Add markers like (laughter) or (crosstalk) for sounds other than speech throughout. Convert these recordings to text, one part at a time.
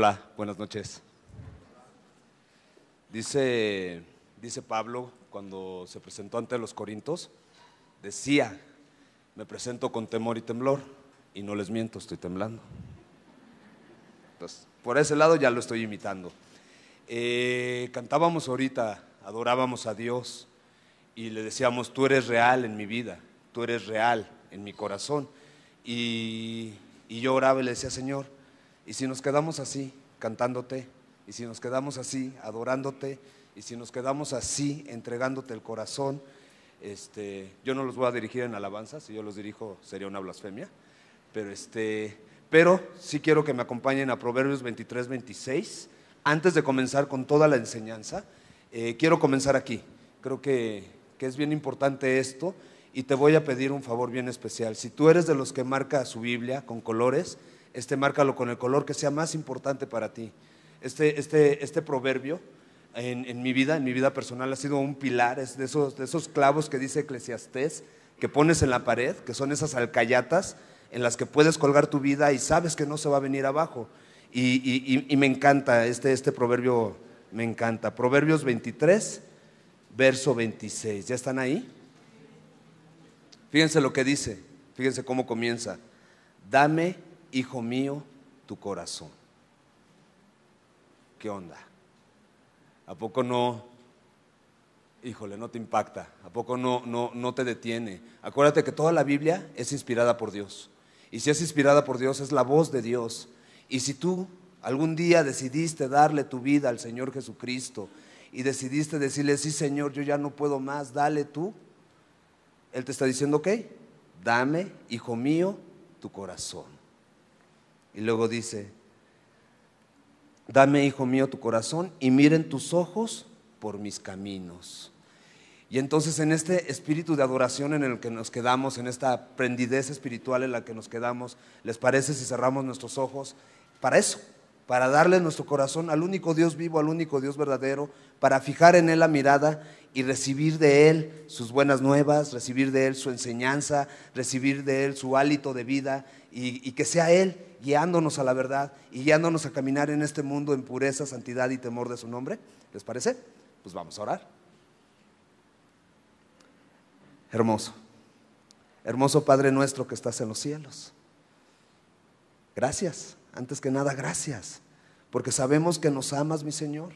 Hola, buenas noches. Dice, dice Pablo cuando se presentó ante los corintos decía, me presento con temor y temblor, y no les miento, estoy temblando. Entonces, pues, por ese lado ya lo estoy imitando. Eh, cantábamos ahorita, adorábamos a Dios y le decíamos, tú eres real en mi vida, tú eres real en mi corazón. Y, y yo oraba y le decía, Señor, y si nos quedamos así, cantándote, y si nos quedamos así, adorándote, y si nos quedamos así, entregándote el corazón, este, yo no los voy a dirigir en alabanza, si yo los dirijo sería una blasfemia, pero, este, pero sí quiero que me acompañen a Proverbios 23, 26, antes de comenzar con toda la enseñanza, eh, quiero comenzar aquí, creo que, que es bien importante esto, y te voy a pedir un favor bien especial, si tú eres de los que marca su Biblia con colores, este, márcalo con el color que sea más importante para ti. Este, este, este proverbio en, en, mi vida, en mi vida personal, ha sido un pilar, es de esos, de esos clavos que dice Eclesiastés, que pones en la pared, que son esas alcayatas en las que puedes colgar tu vida y sabes que no se va a venir abajo. Y, y, y me encanta este, este proverbio, me encanta. Proverbios 23, verso 26. ¿Ya están ahí? Fíjense lo que dice, fíjense cómo comienza. Dame hijo mío, tu corazón. ¿Qué onda? ¿A poco no? Híjole, no te impacta, ¿a poco no, no, no te detiene? Acuérdate que toda la Biblia es inspirada por Dios. Y si es inspirada por Dios, es la voz de Dios. Y si tú algún día decidiste darle tu vida al Señor Jesucristo y decidiste decirle, sí Señor, yo ya no puedo más, dale tú, Él te está diciendo, ok, dame, hijo mío, tu corazón. Y luego dice, dame, hijo mío, tu corazón y miren tus ojos por mis caminos. Y entonces en este espíritu de adoración en el que nos quedamos, en esta prendidez espiritual en la que nos quedamos, ¿les parece si cerramos nuestros ojos para eso? Para darle nuestro corazón al único Dios vivo, al único Dios verdadero, para fijar en Él la mirada y recibir de Él sus buenas nuevas, recibir de Él su enseñanza, recibir de Él su hálito de vida y, y que sea Él guiándonos a la verdad y guiándonos a caminar en este mundo en pureza, santidad y temor de su nombre? ¿Les parece? Pues vamos a orar. Hermoso. Hermoso Padre nuestro que estás en los cielos. Gracias. Antes que nada, gracias. Porque sabemos que nos amas, mi Señor.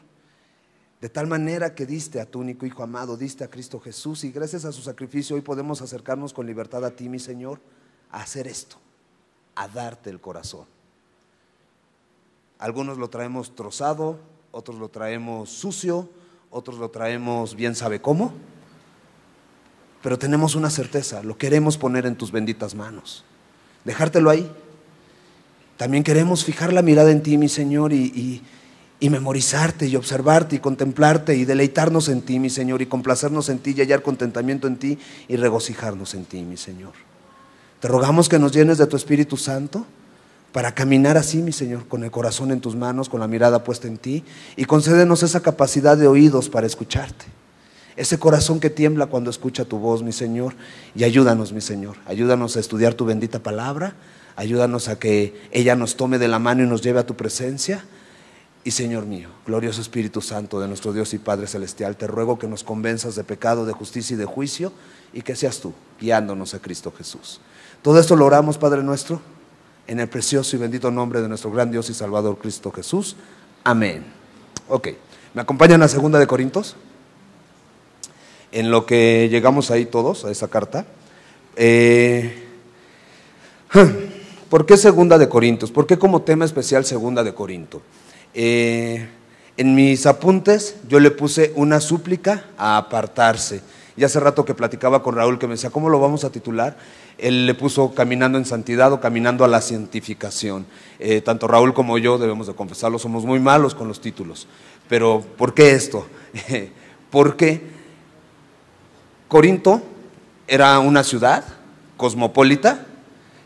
De tal manera que diste a tu único Hijo amado, diste a Cristo Jesús y gracias a su sacrificio hoy podemos acercarnos con libertad a ti, mi Señor, a hacer esto, a darte el corazón. Algunos lo traemos trozado, otros lo traemos sucio, otros lo traemos bien sabe cómo, pero tenemos una certeza, lo queremos poner en tus benditas manos, dejártelo ahí. También queremos fijar la mirada en ti, mi Señor, y, memorizarte y observarte y contemplarte y deleitarnos en ti, mi Señor, y complacernos en ti y hallar contentamiento en ti y regocijarnos en ti, mi Señor. Te rogamos que nos llenes de tu Espíritu Santo para caminar así, mi Señor, con el corazón en tus manos, con la mirada puesta en ti, y concédenos esa capacidad de oídos para escucharte. Ese corazón que tiembla cuando escucha tu voz, mi Señor, y ayúdanos, mi Señor, ayúdanos a estudiar tu bendita palabra, ayúdanos a que ella nos tome de la mano y nos lleve a tu presencia. Y Señor mío, glorioso Espíritu Santo de nuestro Dios y Padre Celestial, te ruego que nos convenzas de pecado, de justicia y de juicio, y que seas tú guiándonos a Cristo Jesús. Todo esto lo oramos, Padre nuestro, en el precioso y bendito nombre de nuestro gran Dios y Salvador Cristo Jesús. Amén. Ok, ¿me acompañan a segunda de Corintos? En lo que llegamos ahí todos, a esa carta. Eh, (clears throat) ¿Por qué segunda de Corintios? ¿Por qué como tema especial segunda de Corinto? Eh, en mis apuntes yo le puse una súplica a apartarse. Y hace rato que platicaba con Raúl que me decía, ¿cómo lo vamos a titular? Él le puso caminando en santidad o caminando a la cientificación, eh, tanto Raúl como yo, debemos de confesarlo, somos muy malos con los títulos. Pero ¿por qué esto? (laughs) Porque Corinto era una ciudad cosmopolita,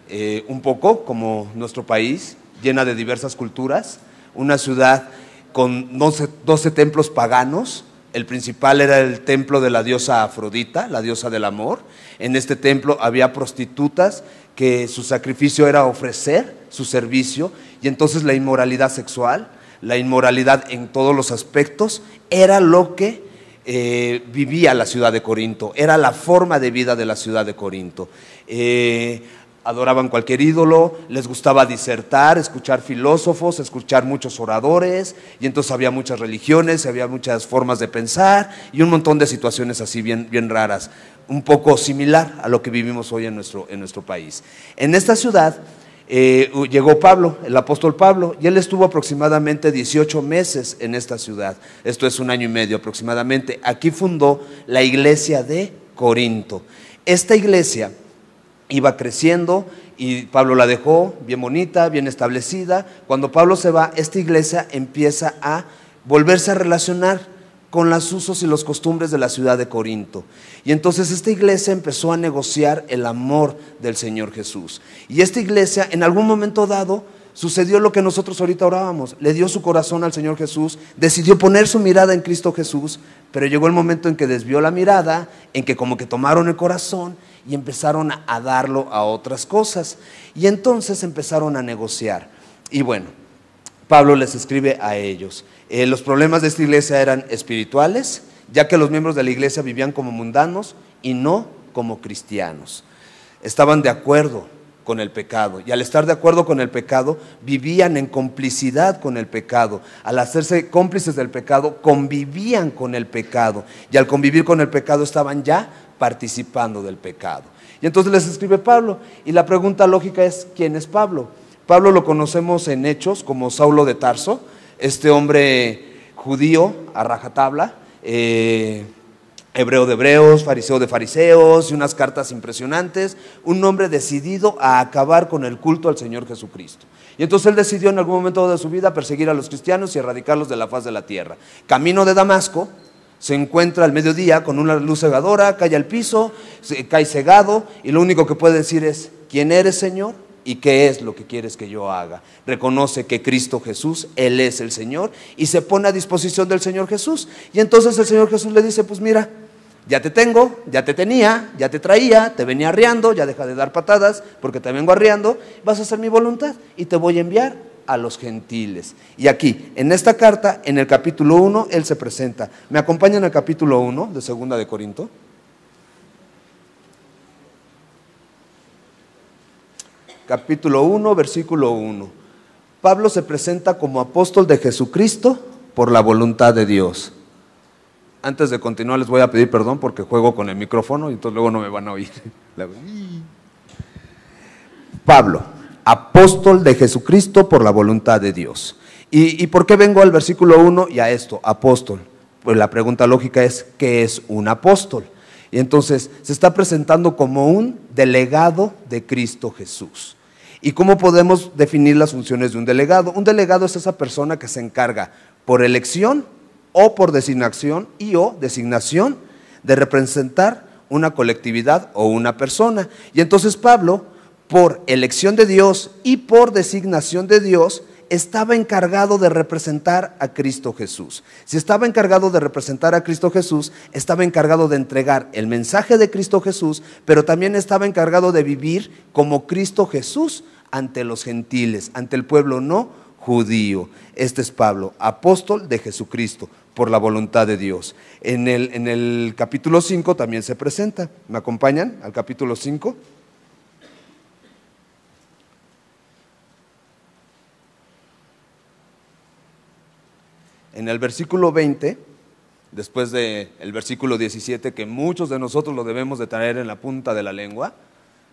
eh, un poco como nuestro país, llena de diversas culturas, una ciudad con doce 12 templos paganos, el principal era el templo de la diosa Afrodita, la diosa del amor. En este templo había prostitutas que su sacrificio era ofrecer su servicio y entonces la inmoralidad sexual, la inmoralidad en todos los aspectos, era lo que eh, vivía la ciudad de Corinto, era la forma de vida de la ciudad de Corinto. Eh, adoraban cualquier ídolo, les gustaba disertar, escuchar filósofos, escuchar muchos oradores, y entonces había muchas religiones, había muchas formas de pensar y un montón de situaciones así bien, raras, un poco similar a lo que vivimos hoy en nuestro, en nuestro país. En esta ciudad eh, llegó Pablo, el apóstol Pablo, y él estuvo aproximadamente 18 meses en esta ciudad, esto es un año y medio aproximadamente, aquí fundó la iglesia de Corinto. Esta iglesia iba creciendo y Pablo la dejó bien bonita, bien establecida. Cuando Pablo se va, esta iglesia empieza a volverse a relacionar con los usos y los costumbres de la ciudad de Corinto. Y entonces esta iglesia empezó a negociar el amor del Señor Jesús. Y esta iglesia en algún momento dado sucedió lo que nosotros ahorita orábamos. Le dio su corazón al Señor Jesús, decidió poner su mirada en Cristo Jesús, pero llegó el momento en que desvió la mirada, en que como que tomaron el corazón y empezaron a darlo a otras cosas. Y entonces empezaron a negociar. Y bueno, Pablo les escribe a ellos. Eh, los problemas de esta iglesia eran espirituales, ya que los miembros de la iglesia vivían como mundanos y no como cristianos. Estaban de acuerdo con el pecado y al estar de acuerdo con el pecado vivían en complicidad con el pecado. Al hacerse cómplices del pecado convivían con el pecado y al convivir con el pecado estaban ya participando del pecado. Y entonces les escribe Pablo, y la pregunta lógica es, ¿quién es Pablo? Pablo lo conocemos en Hechos como Saulo de Tarso, este hombre judío a rajatabla, eh, hebreo de hebreos, fariseo de fariseos y unas cartas impresionantes, un hombre decidido a acabar con el culto al Señor Jesucristo. Y entonces él decidió en algún momento de su vida perseguir a los cristianos y erradicarlos de la faz de la tierra. Camino de Damasco, se encuentra al mediodía con una luz cegadora, cae al piso, cae cegado y lo único que puede decir es, ¿quién eres Señor? ¿Y qué es lo que quieres que yo haga? Reconoce que Cristo Jesús, Él es el Señor y se pone a disposición del Señor Jesús. Y entonces el Señor Jesús le dice, pues mira, ya te tengo, ya te tenía, ya te traía, te venía arriando, ya deja de dar patadas porque te vengo arriando, vas a hacer mi voluntad y te voy a enviar a los gentiles. Y aquí, en esta carta, en el capítulo 1, él se presenta. ¿Me acompañan al capítulo 1 de Segunda de Corinto? Capítulo 1, versículo 1. Pablo se presenta como apóstol de Jesucristo por la voluntad de Dios. Antes de continuar les voy a pedir perdón porque juego con el micrófono y entonces luego no me van a oír. (laughs) Pablo, apóstol de Jesucristo por la voluntad de Dios. ¿Y, por qué vengo al versículo 1 y a esto, apóstol? Pues la pregunta lógica es, ¿qué es un apóstol? Y entonces se está presentando como un delegado de Cristo Jesús. ¿Y cómo podemos definir las funciones de un delegado? Un delegado es esa persona que se encarga por elección o por designación y o designación de representar una colectividad o una persona. Y entonces Pablo por elección de Dios y por designación de Dios, estaba encargado de representar a Cristo Jesús. Si estaba encargado de representar a Cristo Jesús, estaba encargado de entregar el mensaje de Cristo Jesús, pero también estaba encargado de vivir como Cristo Jesús ante los gentiles, ante el pueblo no judío. Este es Pablo, apóstol de Jesucristo, por la voluntad de Dios. En el, en el capítulo 5 también se presenta. ¿Me acompañan al capítulo 5? en el versículo 20, después del versículo 17, que muchos de nosotros lo debemos de traer en la punta de la lengua.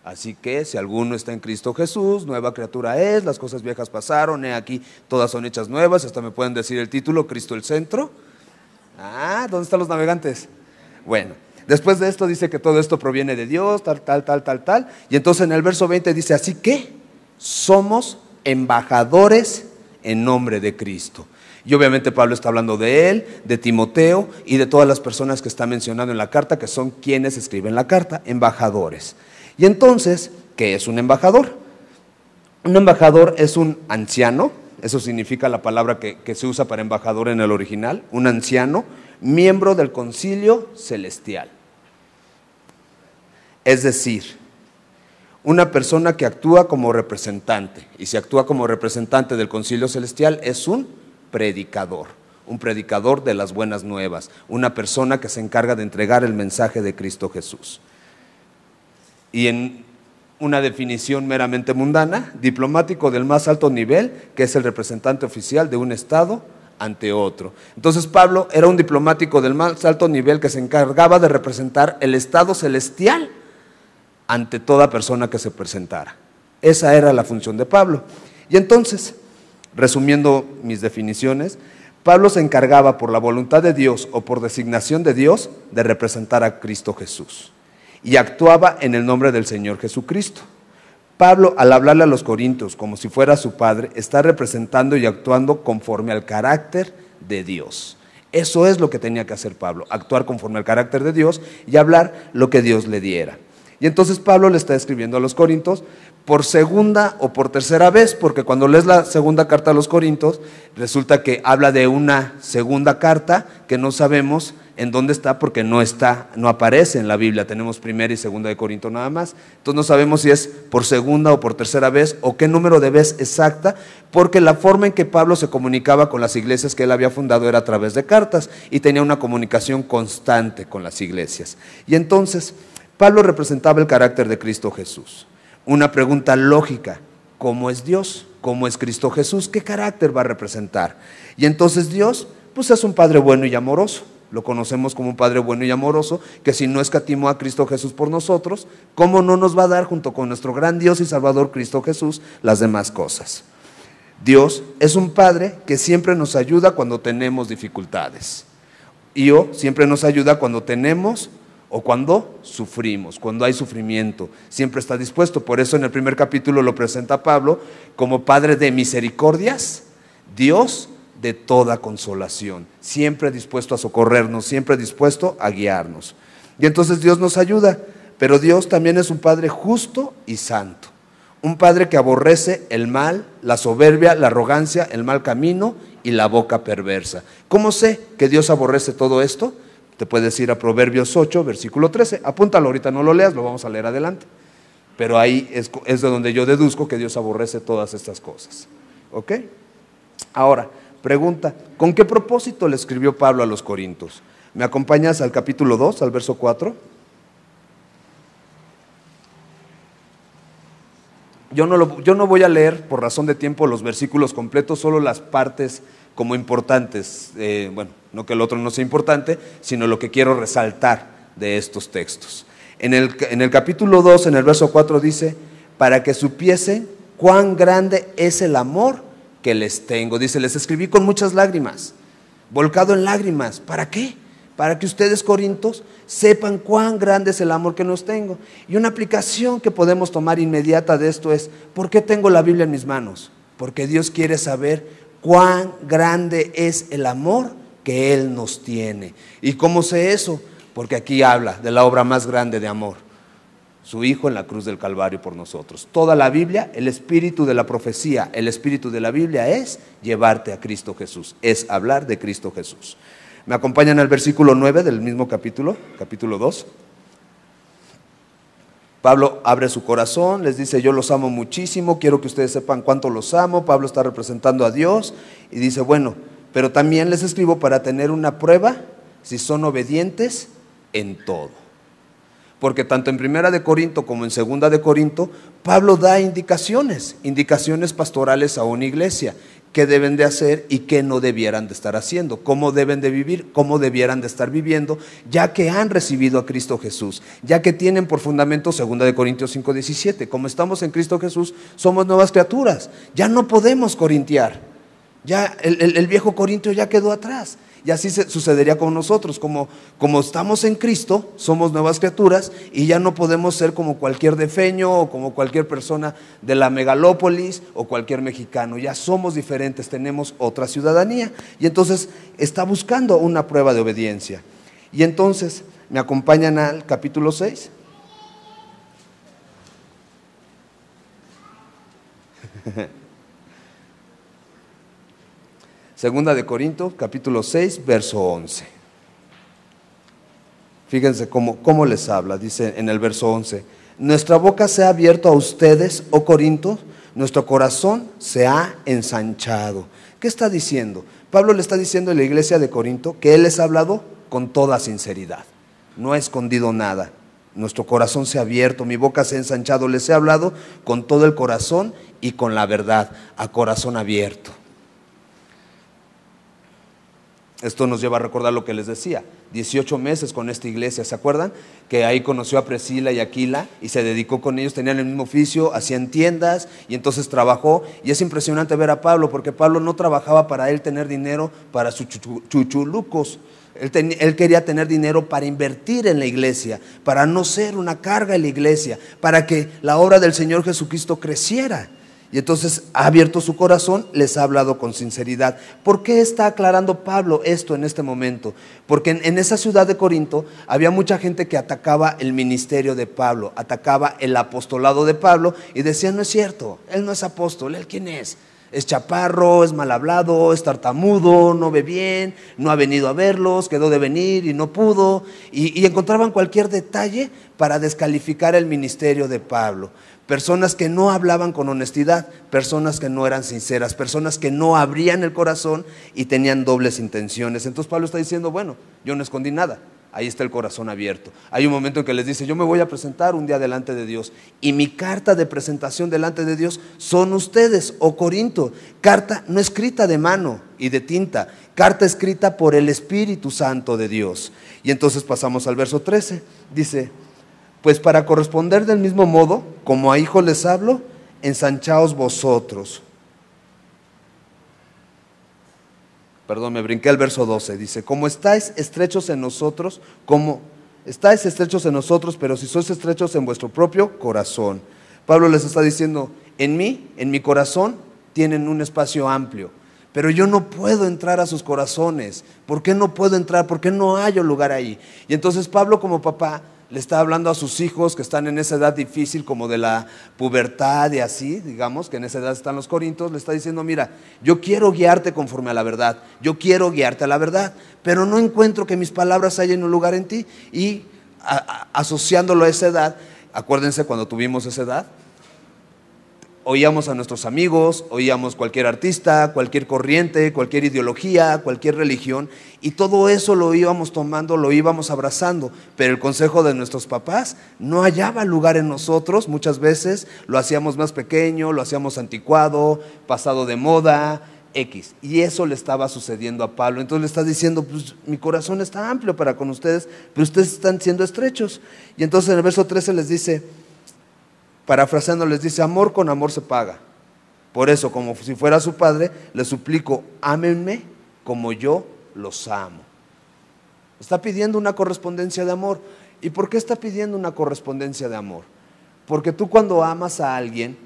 Así que si alguno está en Cristo Jesús, nueva criatura es, las cosas viejas pasaron, he aquí, todas son hechas nuevas, hasta me pueden decir el título, Cristo el centro. Ah, ¿dónde están los navegantes? Bueno, después de esto dice que todo esto proviene de Dios, tal, tal, tal, tal, tal. Y entonces en el verso 20 dice, así que somos embajadores en nombre de Cristo. Y obviamente Pablo está hablando de él, de Timoteo y de todas las personas que está mencionando en la carta, que son quienes escriben la carta, embajadores. Y entonces, ¿qué es un embajador? Un embajador es un anciano, eso significa la palabra que, se usa para embajador en el original, un anciano, miembro del concilio celestial. Es decir, una persona que actúa como representante, y si actúa como representante del concilio celestial, es un predicador, un predicador de las buenas nuevas, una persona que se encarga de entregar el mensaje de Cristo Jesús. Y en una definición meramente mundana, diplomático del más alto nivel, que es el representante oficial de un Estado ante otro. Entonces Pablo era un diplomático del más alto nivel que se encargaba de representar el Estado celestial ante toda persona que se presentara. Esa era la función de Pablo. Y entonces, Resumiendo mis definiciones, Pablo se encargaba por la voluntad de Dios o por designación de Dios de representar a Cristo Jesús y actuaba en el nombre del Señor Jesucristo. Pablo, al hablarle a los Corintios como si fuera su padre, está representando y actuando conforme al carácter de Dios. Eso es lo que tenía que hacer Pablo, actuar conforme al carácter de Dios y hablar lo que Dios le diera. Y entonces Pablo le está escribiendo a los Corintios por segunda o por tercera vez, porque cuando lees la segunda carta a los Corintios, resulta que habla de una segunda carta que no sabemos en dónde está porque no está, no aparece en la Biblia. Tenemos primera y segunda de Corinto nada más. Entonces no sabemos si es por segunda o por tercera vez o qué número de vez exacta, porque la forma en que Pablo se comunicaba con las iglesias que él había fundado era a través de cartas y tenía una comunicación constante con las iglesias. Y entonces Pablo representaba el carácter de Cristo Jesús una pregunta lógica. ¿Cómo es Dios? ¿Cómo es Cristo Jesús? ¿Qué carácter va a representar? Y entonces Dios, pues es un Padre bueno y amoroso. Lo conocemos como un Padre bueno y amoroso, que si no escatimó a Cristo Jesús por nosotros, ¿cómo no nos va a dar junto con nuestro gran Dios y Salvador Cristo Jesús las demás cosas? Dios es un Padre que siempre nos ayuda cuando tenemos dificultades. Y siempre nos ayuda cuando tenemos o cuando sufrimos, cuando hay sufrimiento. Siempre está dispuesto. Por eso en el primer capítulo lo presenta Pablo como Padre de misericordias, Dios de toda consolación, siempre dispuesto a socorrernos, siempre dispuesto a guiarnos. Y entonces Dios nos ayuda, pero Dios también es un Padre justo y santo, un Padre que aborrece el mal, la soberbia, la arrogancia, el mal camino y la boca perversa. ¿Cómo sé que Dios aborrece todo esto? Te puedes ir a Proverbios 8, versículo 13. Apúntalo, ahorita no lo leas, lo vamos a leer adelante. Pero ahí es, de donde yo deduzco que Dios aborrece todas estas cosas. ¿Ok? Ahora, pregunta, ¿con qué propósito le escribió Pablo a los Corintios? ¿Me acompañas al capítulo 2, al verso 4? Yo no, yo no voy a leer por razón de tiempo los versículos completos, solo las partes como importantes, eh, bueno, no que el otro no sea importante, sino lo que quiero resaltar de estos textos. En el, en el capítulo 2, en el verso 4 dice, para que supiesen cuán grande es el amor que les tengo. Dice, les escribí con muchas lágrimas, volcado en lágrimas. ¿Para qué? Para que ustedes, Corintos, sepan cuán grande es el amor que nos tengo. Y una aplicación que podemos tomar inmediata de esto es, ¿por qué tengo la Biblia en mis manos? Porque Dios quiere saber cuán grande es el amor que Él nos tiene. ¿Y cómo sé eso? Porque aquí habla de la obra más grande de amor, su Hijo en la cruz del Calvario por nosotros. Toda la Biblia, el espíritu de la profecía, el espíritu de la Biblia es llevarte a Cristo Jesús, es hablar de Cristo Jesús. ¿Me acompañan al versículo 9 del mismo capítulo, capítulo 2? Pablo abre su corazón, les dice, yo los amo muchísimo, quiero que ustedes sepan cuánto los amo. Pablo está representando a Dios y dice, bueno, pero también les escribo para tener una prueba si son obedientes en todo. Porque tanto en Primera de Corinto como en Segunda de Corinto, Pablo da indicaciones, indicaciones pastorales a una iglesia qué deben de hacer y qué no debieran de estar haciendo, cómo deben de vivir, cómo debieran de estar viviendo, ya que han recibido a Cristo Jesús, ya que tienen por fundamento 2 de Corintios 5:17, como estamos en Cristo Jesús, somos nuevas criaturas, ya no podemos corintiar. Ya el, el viejo Corintio ya quedó atrás. Y así sucedería con nosotros. Como, como estamos en Cristo, somos nuevas criaturas y ya no podemos ser como cualquier defeño o como cualquier persona de la megalópolis o cualquier mexicano. Ya somos diferentes, tenemos otra ciudadanía. Y entonces está buscando una prueba de obediencia. Y entonces, ¿me acompañan al capítulo 6? (laughs) Segunda de Corinto, capítulo 6, verso 11. Fíjense cómo, les habla, dice en el verso 11. Nuestra boca se ha abierto a ustedes, oh Corinto, nuestro corazón se ha ensanchado. ¿Qué está diciendo? Pablo le está diciendo a la iglesia de Corinto que él les ha hablado con toda sinceridad. No ha escondido nada. Nuestro corazón se ha abierto, mi boca se ha ensanchado. Les he hablado con todo el corazón y con la verdad, a corazón abierto. Esto nos lleva a recordar lo que les decía, 18 meses con esta iglesia, ¿se acuerdan? Que ahí conoció a Priscila y Aquila y se dedicó con ellos, tenían el mismo oficio, hacían tiendas y entonces trabajó. Y es impresionante ver a Pablo, porque Pablo no trabajaba para él tener dinero para sus chuchulucos. él, quería tener dinero para invertir en la iglesia, para no ser una carga en la iglesia, para que la obra del Señor Jesucristo creciera. Y entonces ha abierto su corazón, les ha hablado con sinceridad. ¿Por qué está aclarando Pablo esto en este momento? Porque en, esa ciudad de Corinto había mucha gente que atacaba el ministerio de Pablo, atacaba el apostolado de Pablo y decían no es cierto, él no es apóstol, él quién es. Es chaparro, es mal hablado, es tartamudo, no ve bien, no ha venido a verlos, quedó de venir y no pudo. y encontraban cualquier detalle para descalificar el ministerio de Pablo personas que no hablaban con honestidad, personas que no eran sinceras, personas que no abrían el corazón y tenían dobles intenciones. Entonces Pablo está diciendo, bueno, yo no escondí nada, ahí está el corazón abierto. Hay un momento en que les dice, yo me voy a presentar un día delante de Dios y mi carta de presentación delante de Dios son ustedes, o oh Corinto, carta no escrita de mano y de tinta, carta escrita por el Espíritu Santo de Dios. Y entonces pasamos al verso 13, dice, pues para corresponder del mismo modo, como a hijos les hablo, ensanchaos vosotros. Perdón, me brinqué al verso 12. Dice, como estáis estrechos en nosotros, como estáis estrechos en nosotros, pero si sois estrechos en vuestro propio corazón. Pablo les está diciendo, en mí, en mi corazón, tienen un espacio amplio, pero yo no puedo entrar a sus corazones. ¿Por qué no puedo entrar? ¿Por qué no hay lugar ahí? Y entonces Pablo como papá le está hablando a sus hijos que están en esa edad difícil como de la pubertad y así, digamos, que en esa edad están los corintos le está diciendo, mira, yo quiero guiarte conforme a la verdad, yo quiero guiarte a la verdad, pero no encuentro que mis palabras hayan un lugar en ti. Y asociándolo a esa edad, acuérdense cuando tuvimos esa edad, oíamos a nuestros amigos, oíamos cualquier artista, cualquier corriente, cualquier ideología, cualquier religión, y todo eso lo íbamos tomando, lo íbamos abrazando, pero el consejo de nuestros papás no hallaba lugar en nosotros, muchas veces lo hacíamos más pequeño, lo hacíamos anticuado, pasado de moda, X. Y eso le estaba sucediendo a Pablo. Entonces le está diciendo, pues mi corazón está amplio para con ustedes, pero ustedes están siendo estrechos. Y entonces en el verso 13 les dice, parafraseando, les dice, amor con amor se paga. Por eso, como si fuera su padre, le suplico, ámenme como yo los amo. Está pidiendo una correspondencia de amor. ¿Y por qué está pidiendo una correspondencia de amor? Porque tú cuando amas a alguien,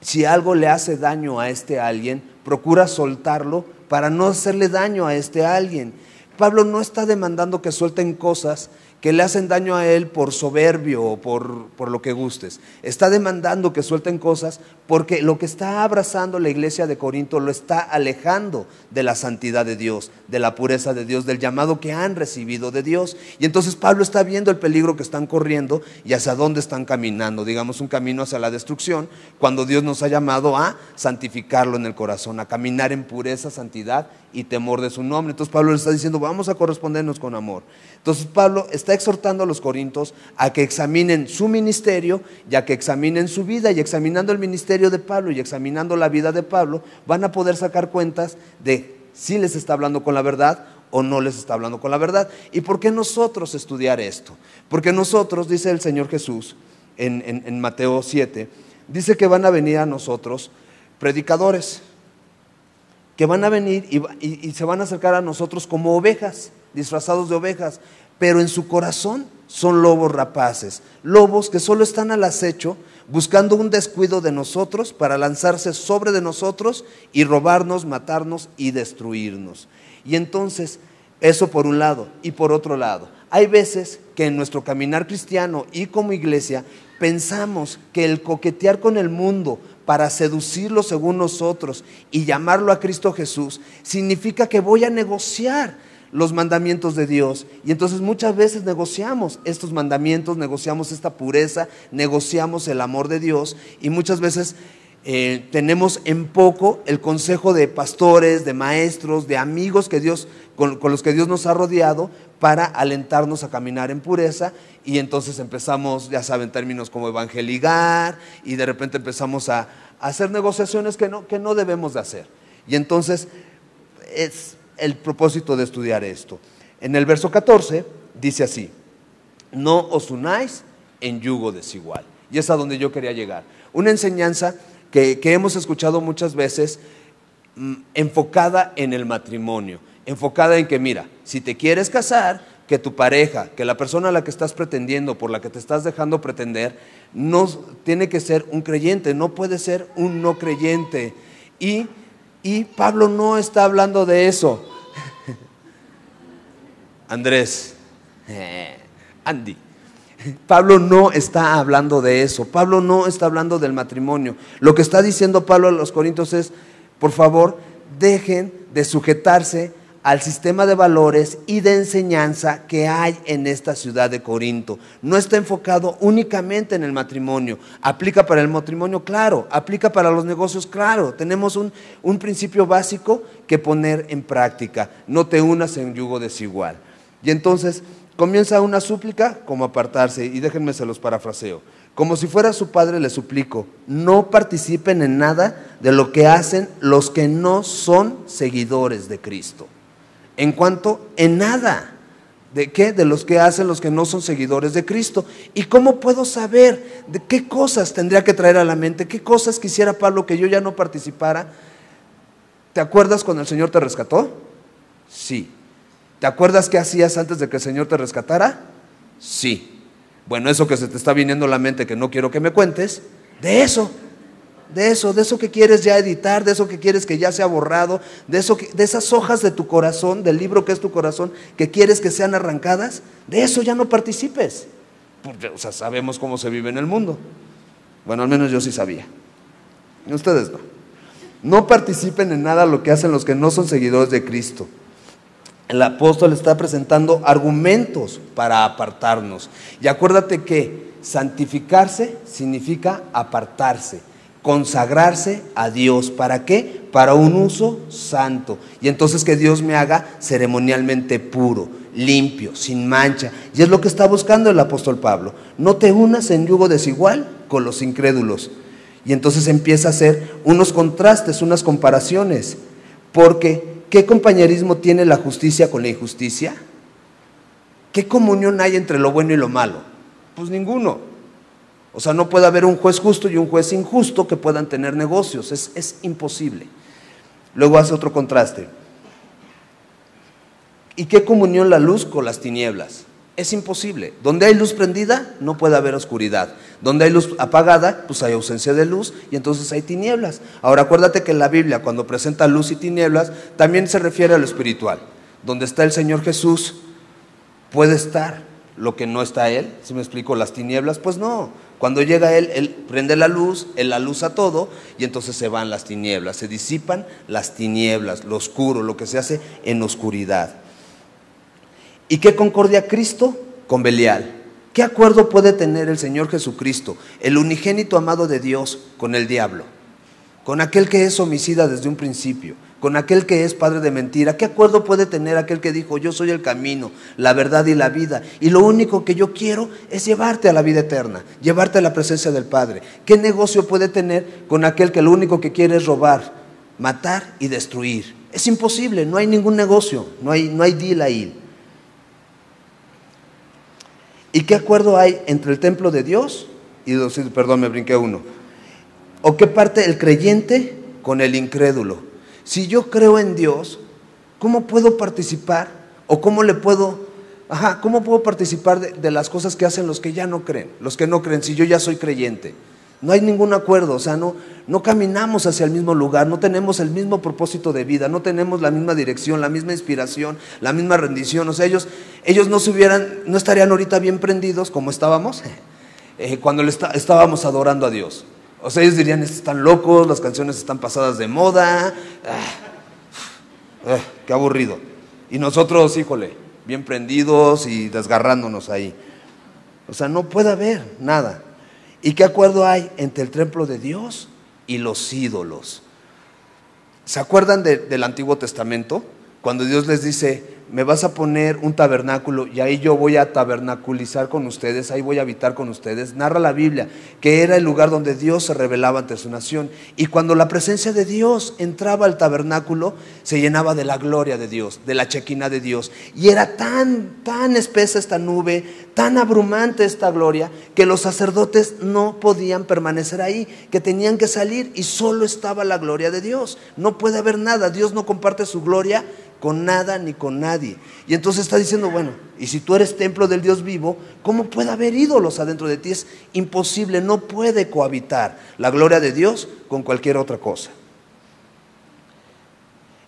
si algo le hace daño a este alguien, procura soltarlo para no hacerle daño a este alguien. Pablo no está demandando que suelten cosas que le hacen daño a él por soberbio o por, lo que gustes. Está demandando que suelten cosas porque lo que está abrazando la iglesia de Corinto lo está alejando de la santidad de Dios, de la pureza de Dios, del llamado que han recibido de Dios. Y entonces Pablo está viendo el peligro que están corriendo y hacia dónde están caminando, digamos un camino hacia la destrucción, cuando Dios nos ha llamado a santificarlo en el corazón, a caminar en pureza, santidad y temor de su nombre. Entonces Pablo le está diciendo, vamos a correspondernos con amor. Entonces Pablo está exhortando a los corintios a que examinen su ministerio, ya que examinen su vida, y examinando el ministerio de Pablo y examinando la vida de Pablo, van a poder sacar cuentas de si les está hablando con la verdad o no les está hablando con la verdad. ¿Y por qué nosotros estudiar esto? Porque nosotros, dice el Señor Jesús en, en Mateo 7, dice que van a venir a nosotros predicadores que van a venir y, se van a acercar a nosotros como ovejas, disfrazados de ovejas, pero en su corazón son lobos rapaces, lobos que solo están al acecho, buscando un descuido de nosotros para lanzarse sobre de nosotros y robarnos, matarnos y destruirnos. Y entonces, eso por un lado. Y por otro lado, hay veces que en nuestro caminar cristiano y como iglesia pensamos que el coquetear con el mundo para seducirlo según nosotros y llamarlo a Cristo Jesús, significa que voy a negociar los mandamientos de Dios. Y entonces muchas veces negociamos estos mandamientos, negociamos esta pureza, negociamos el amor de Dios y muchas veces eh, tenemos en poco el consejo de pastores, de maestros, de amigos que Dios, con los que Dios nos ha rodeado para alentarnos a caminar en pureza y entonces empezamos, ya saben, términos como evangeligar y de repente empezamos a, hacer negociaciones que no, debemos de hacer. Y entonces es el propósito de estudiar esto. En el verso 14 dice así, no os unáis en yugo desigual. Y es a donde yo quería llegar. Una enseñanza que hemos escuchado muchas veces mm, enfocada en el matrimonio enfocada en que, mira, si te quieres casar, que tu pareja, que la persona a la que estás pretendiendo, por la que te estás dejando pretender, no tiene que ser un creyente, no puede ser un no creyente. Y, Pablo no está hablando de eso. (laughs) Andrés, (laughs) Andy. Pablo no está hablando de eso, Pablo no está hablando del matrimonio. Lo que está diciendo Pablo a los Corintios es, por favor, dejen de sujetarse al sistema de valores y de enseñanza que hay en esta ciudad de Corinto. No está enfocado únicamente en el matrimonio. Aplica para el matrimonio, claro. Aplica para los negocios, claro. Tenemos un, principio básico que poner en práctica. No te unas en yugo desigual. Y entonces comienza una súplica como apartarse. Y déjenme se los parafraseo. Como si fuera su padre, le suplico, no participen en nada de lo que hacen los que no son seguidores de Cristo en cuanto en nada. ¿De qué? De los que hacen los que no son seguidores de Cristo. ¿Y cómo puedo saber de qué cosas tendría que traer a la mente? ¿Qué cosas quisiera Pablo que yo ya no participara? ¿Te acuerdas cuando el Señor te rescató? Sí. ¿Te acuerdas qué hacías antes de que el Señor te rescatara? Sí. Bueno, eso que se te está viniendo a la mente que no quiero que me cuentes, de eso de eso, de eso que quieres ya editar, de eso que quieres que ya sea borrado, de, eso de esas hojas de tu corazón, del libro que es tu corazón, que quieres que sean arrancadas, de eso ya no participes. Pues, sabemos cómo se vive en el mundo. Bueno, al menos yo sí sabía. ustedes no. No participen en nada lo que hacen los que no son seguidores de Cristo. El apóstol está presentando argumentos para apartarnos. Y acuérdate que santificarse significa apartarse consagrarse a Dios. ¿Para qué? Para un uso santo. Y entonces que Dios me haga ceremonialmente puro, limpio, sin mancha. Y es lo que está buscando el apóstol Pablo. No te unas en yugo desigual con los incrédulos. Y entonces empieza a hacer unos contrastes, unas comparaciones. Porque, ¿qué compañerismo tiene la justicia con la injusticia? ¿Qué comunión hay entre lo bueno y lo malo? Pues ninguno. O sea, no puede haber un juez justo y un juez injusto que puedan tener negocios. Es, imposible. Luego hace otro contraste. ¿Y qué comunión la luz con las tinieblas? Es imposible. Donde hay luz prendida, no puede haber oscuridad. Donde hay luz apagada, pues hay ausencia de luz y entonces hay tinieblas. Ahora acuérdate que en la Biblia, cuando presenta luz y tinieblas, también se refiere a lo espiritual. Donde está el Señor Jesús, puede estar lo que no está Él. Si me explico, las tinieblas, pues no. Cuando llega Él, Él prende la luz, Él la luz a todo y entonces se van las tinieblas, se disipan las tinieblas, lo oscuro, lo que se hace en oscuridad. ¿Y qué concordia Cristo con Belial? ¿Qué acuerdo puede tener el Señor Jesucristo, el unigénito amado de Dios, con el diablo? Con aquel que es homicida desde un principio, con aquel que es padre de mentira? ¿Qué acuerdo puede tener aquel que dijo, yo soy el camino, la verdad y la vida? Y lo único que yo quiero es llevarte a la vida eterna, llevarte a la presencia del Padre. ¿Qué negocio puede tener con aquel que lo único que quiere es robar, matar y destruir? Es imposible, no hay ningún negocio, no hay, no hay deal ahí. ¿Y qué acuerdo hay entre el templo de Dios y los, perdón, me brinqué uno? ¿O qué parte el creyente con el incrédulo? Si yo creo en Dios, ¿cómo puedo participar? ¿O cómo le puedo, ajá, cómo puedo participar de, las cosas que hacen los que ya no creen? Los que no creen, si yo ya soy creyente. No hay ningún acuerdo, o sea, no, no caminamos hacia el mismo lugar, no tenemos el mismo propósito de vida, no tenemos la misma dirección, la misma inspiración, la misma rendición. O sea, ellos, ellos no hubieran, no estarían ahorita bien prendidos como estábamos (laughs) eh, cuando estábamos adorando a Dios. O sea, ellos dirían, están locos, las canciones están pasadas de moda, ah, ah, qué aburrido. Y nosotros, híjole, bien prendidos y desgarrándonos ahí. O sea, no puede haber nada. ¿Y qué acuerdo hay entre el templo de Dios y los ídolos? ¿Se acuerdan del Antiguo Testamento? Cuando Dios les dice, me vas a poner un tabernáculo y ahí yo voy a tabernaculizar con ustedes, ahí voy a habitar con ustedes. Narra la Biblia que era el lugar donde Dios se revelaba ante su nación. Y cuando la presencia de Dios entraba al tabernáculo, se llenaba de la gloria de Dios, de la chequina de Dios. Y era tan, tan espesa esta nube, tan abrumante esta gloria, que los sacerdotes no podían permanecer ahí, que tenían que salir y solo estaba la gloria de Dios. No puede haber nada, Dios no comparte su gloria con nada ni con nadie. Y entonces está diciendo, bueno, y si tú eres templo del Dios vivo, ¿cómo puede haber ídolos adentro de ti? Es imposible, no puede cohabitar la gloria de Dios con cualquier otra cosa.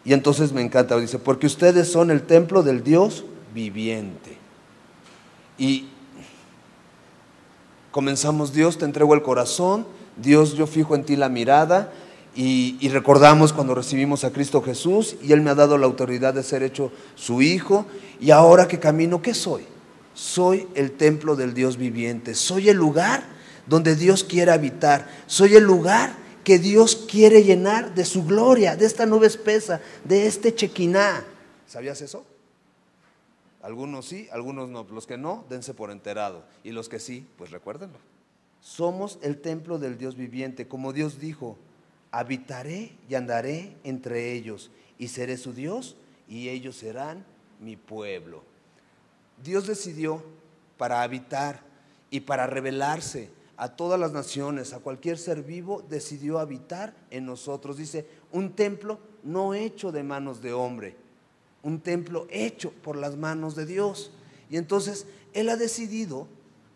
Y entonces me encanta, dice, porque ustedes son el templo del Dios viviente. Y comenzamos, Dios, te entrego el corazón, Dios, yo fijo en ti la mirada, y, recordamos cuando recibimos a Cristo Jesús y Él me ha dado la autoridad de ser hecho su hijo. Y ahora que camino, ¿qué soy? Soy el templo del Dios viviente. Soy el lugar donde Dios quiere habitar. Soy el lugar que Dios quiere llenar de su gloria, de esta nube espesa, de este chequiná. ¿Sabías eso? Algunos sí, algunos no. Los que no, dense por enterado. Y los que sí, pues recuérdenlo. Somos el templo del Dios viviente, como Dios dijo habitaré y andaré entre ellos, y seré su Dios, y ellos serán mi pueblo. Dios decidió para habitar y para revelarse a todas las naciones, a cualquier ser vivo, decidió habitar en nosotros. Dice, un templo no hecho de manos de hombre, un templo hecho por las manos de Dios. Y entonces Él ha decidido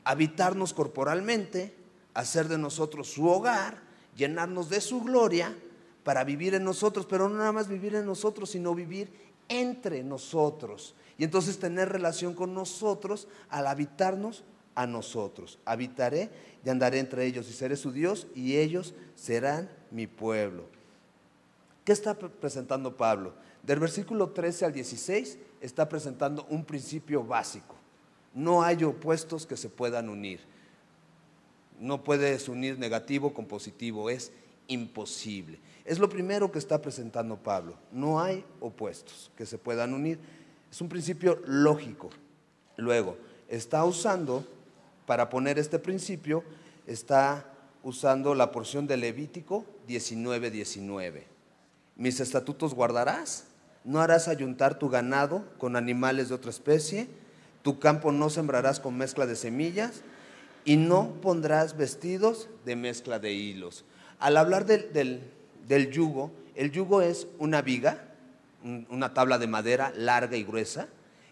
habitarnos corporalmente, hacer de nosotros su hogar llenarnos de su gloria para vivir en nosotros, pero no nada más vivir en nosotros, sino vivir entre nosotros. Y entonces tener relación con nosotros al habitarnos a nosotros. Habitaré y andaré entre ellos y seré su Dios y ellos serán mi pueblo. ¿Qué está presentando Pablo? Del versículo 13 al 16 está presentando un principio básico. No hay opuestos que se puedan unir. No puedes unir negativo con positivo, es imposible. Es lo primero que está presentando Pablo. No hay opuestos que se puedan unir. Es un principio lógico. Luego, está usando, para poner este principio, está usando la porción de Levítico 19:19. Mis estatutos guardarás, no harás ayuntar tu ganado con animales de otra especie, tu campo no sembrarás con mezcla de semillas, y no pondrás vestidos de mezcla de hilos. Al hablar del, yugo, el yugo es una viga, una tabla de madera larga y gruesa,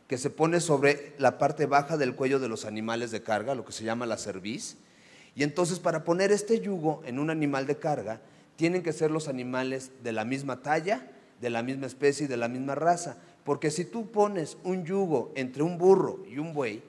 que se pone sobre la parte baja del cuello de los animales de carga, lo que se llama la cerviz. Y entonces para poner este yugo en un animal de carga, tienen que ser los animales de la misma talla, de la misma especie y de la misma raza. Porque si tú pones un yugo entre un burro y un buey,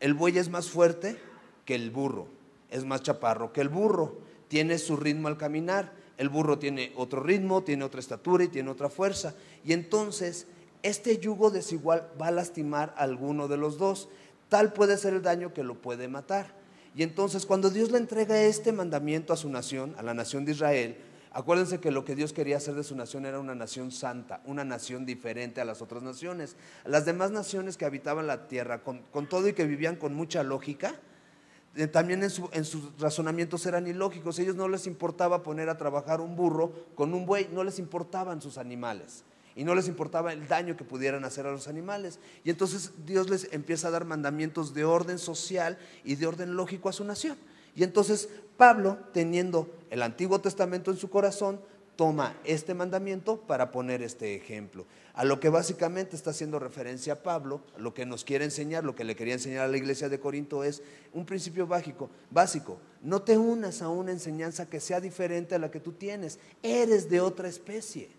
el buey es más fuerte que el burro, es más chaparro que el burro, tiene su ritmo al caminar, el burro tiene otro ritmo, tiene otra estatura y tiene otra fuerza. Y entonces este yugo desigual va a lastimar a alguno de los dos, tal puede ser el daño que lo puede matar. Y entonces cuando Dios le entrega este mandamiento a su nación, a la nación de Israel, Acuérdense que lo que Dios quería hacer de su nación era una nación santa, una nación diferente a las otras naciones. Las demás naciones que habitaban la tierra, con, con todo y que vivían con mucha lógica, eh, también en, sus razonamientos eran ilógicos. A ellos no les importaba poner a trabajar un burro con un buey, no les importaban sus animales y no les importaba el daño que pudieran hacer a los animales. Y entonces Dios les empieza a dar mandamientos de orden social y de orden lógico a su nación. Y entonces Pablo, teniendo el Antiguo Testamento en su corazón, toma este mandamiento para poner este ejemplo. A lo que básicamente está haciendo referencia Pablo, lo que nos quiere enseñar, lo que le quería enseñar a la iglesia de Corinto es un principio básico, básico. No te unas a una enseñanza que sea diferente a la que tú tienes. Eres de otra especie.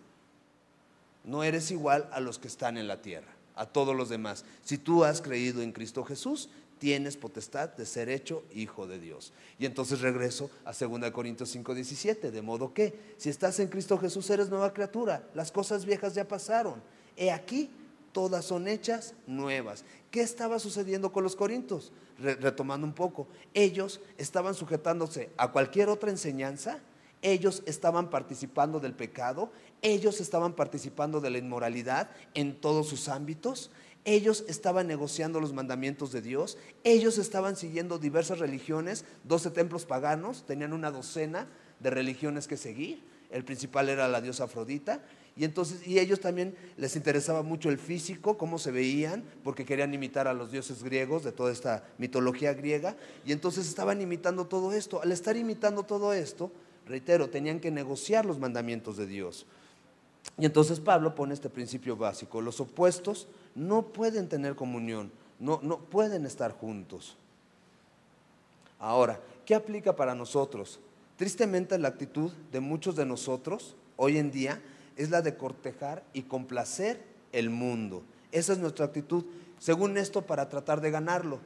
No eres igual a los que están en la tierra, a todos los demás. Si tú has creído en Cristo Jesús, tienes potestad de ser hecho hijo de Dios. Y entonces regreso a 2 Corintios 5:17, de modo que si estás en Cristo Jesús eres nueva criatura, las cosas viejas ya pasaron. He aquí, todas son hechas nuevas. ¿Qué estaba sucediendo con los corintios? retomando un poco, ellos estaban sujetándose a cualquier otra enseñanza, ellos estaban participando del pecado, ellos estaban participando de la inmoralidad en todos sus ámbitos, ellos estaban negociando los mandamientos de Dios, ellos estaban siguiendo diversas religiones, 12 templos paganos, tenían una docena de religiones que seguir, el principal era la diosa Afrodita, y entonces y ellos también les interesaba mucho el físico, cómo se veían, porque querían imitar a los dioses griegos de toda esta mitología griega, y entonces estaban imitando todo esto. Al estar imitando todo esto, reitero, tenían que negociar los mandamientos de Dios. Y entonces Pablo pone este principio básico, los opuestos no pueden tener comunión, no, pueden estar juntos. Ahora, ¿qué aplica para nosotros? Tristemente la actitud de muchos de nosotros hoy en día es la de cortejar y complacer el mundo. Esa es nuestra actitud, según esto, para tratar de ganarlo.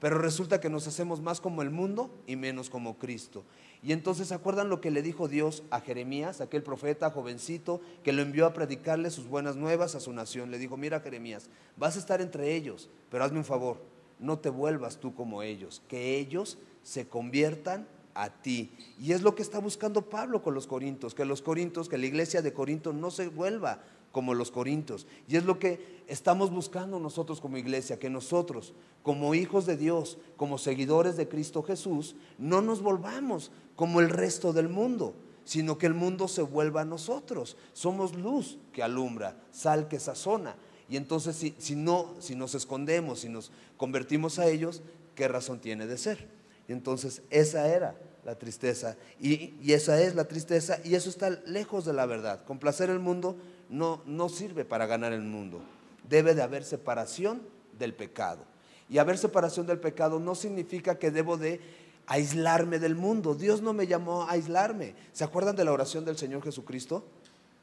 Pero resulta que nos hacemos más como el mundo y menos como Cristo. Y entonces, ¿se acuerdan lo que le dijo Dios a Jeremías, aquel profeta jovencito que lo envió a predicarle sus buenas nuevas a su nación? Le dijo, mira Jeremías, vas a estar entre ellos, pero hazme un favor, no te vuelvas tú como ellos, que ellos se conviertan a ti. Y es lo que está buscando Pablo con los corintos, que los Corintios, que la iglesia de Corinto no se vuelva como los corintios. Y es lo que estamos buscando nosotros como iglesia, que nosotros, como hijos de Dios, como seguidores de Cristo Jesús, no nos volvamos como el resto del mundo, sino que el mundo se vuelva a nosotros. Somos luz que alumbra, sal que sazona. Y entonces si, no, si nos escondemos, si nos convertimos a ellos, ¿qué razón tiene de ser? Y entonces esa era la tristeza. Y, esa es la tristeza y eso está lejos de la verdad. Complacer el mundo no, no sirve para ganar el mundo. Debe de haber separación del pecado. Y haber separación del pecado no significa que debo de aislarme del mundo. Dios no me llamó a aislarme. ¿Se acuerdan de la oración del Señor Jesucristo?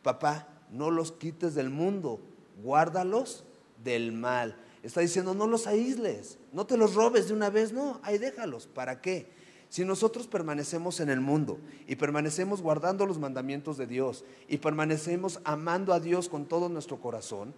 Papá, no los quites del mundo, guárdalos del mal. Está diciendo, no los aísles, no te los robes de una vez, no, ahí déjalos. ¿Para qué? Si nosotros permanecemos en el mundo y permanecemos guardando los mandamientos de Dios y permanecemos amando a Dios con todo nuestro corazón,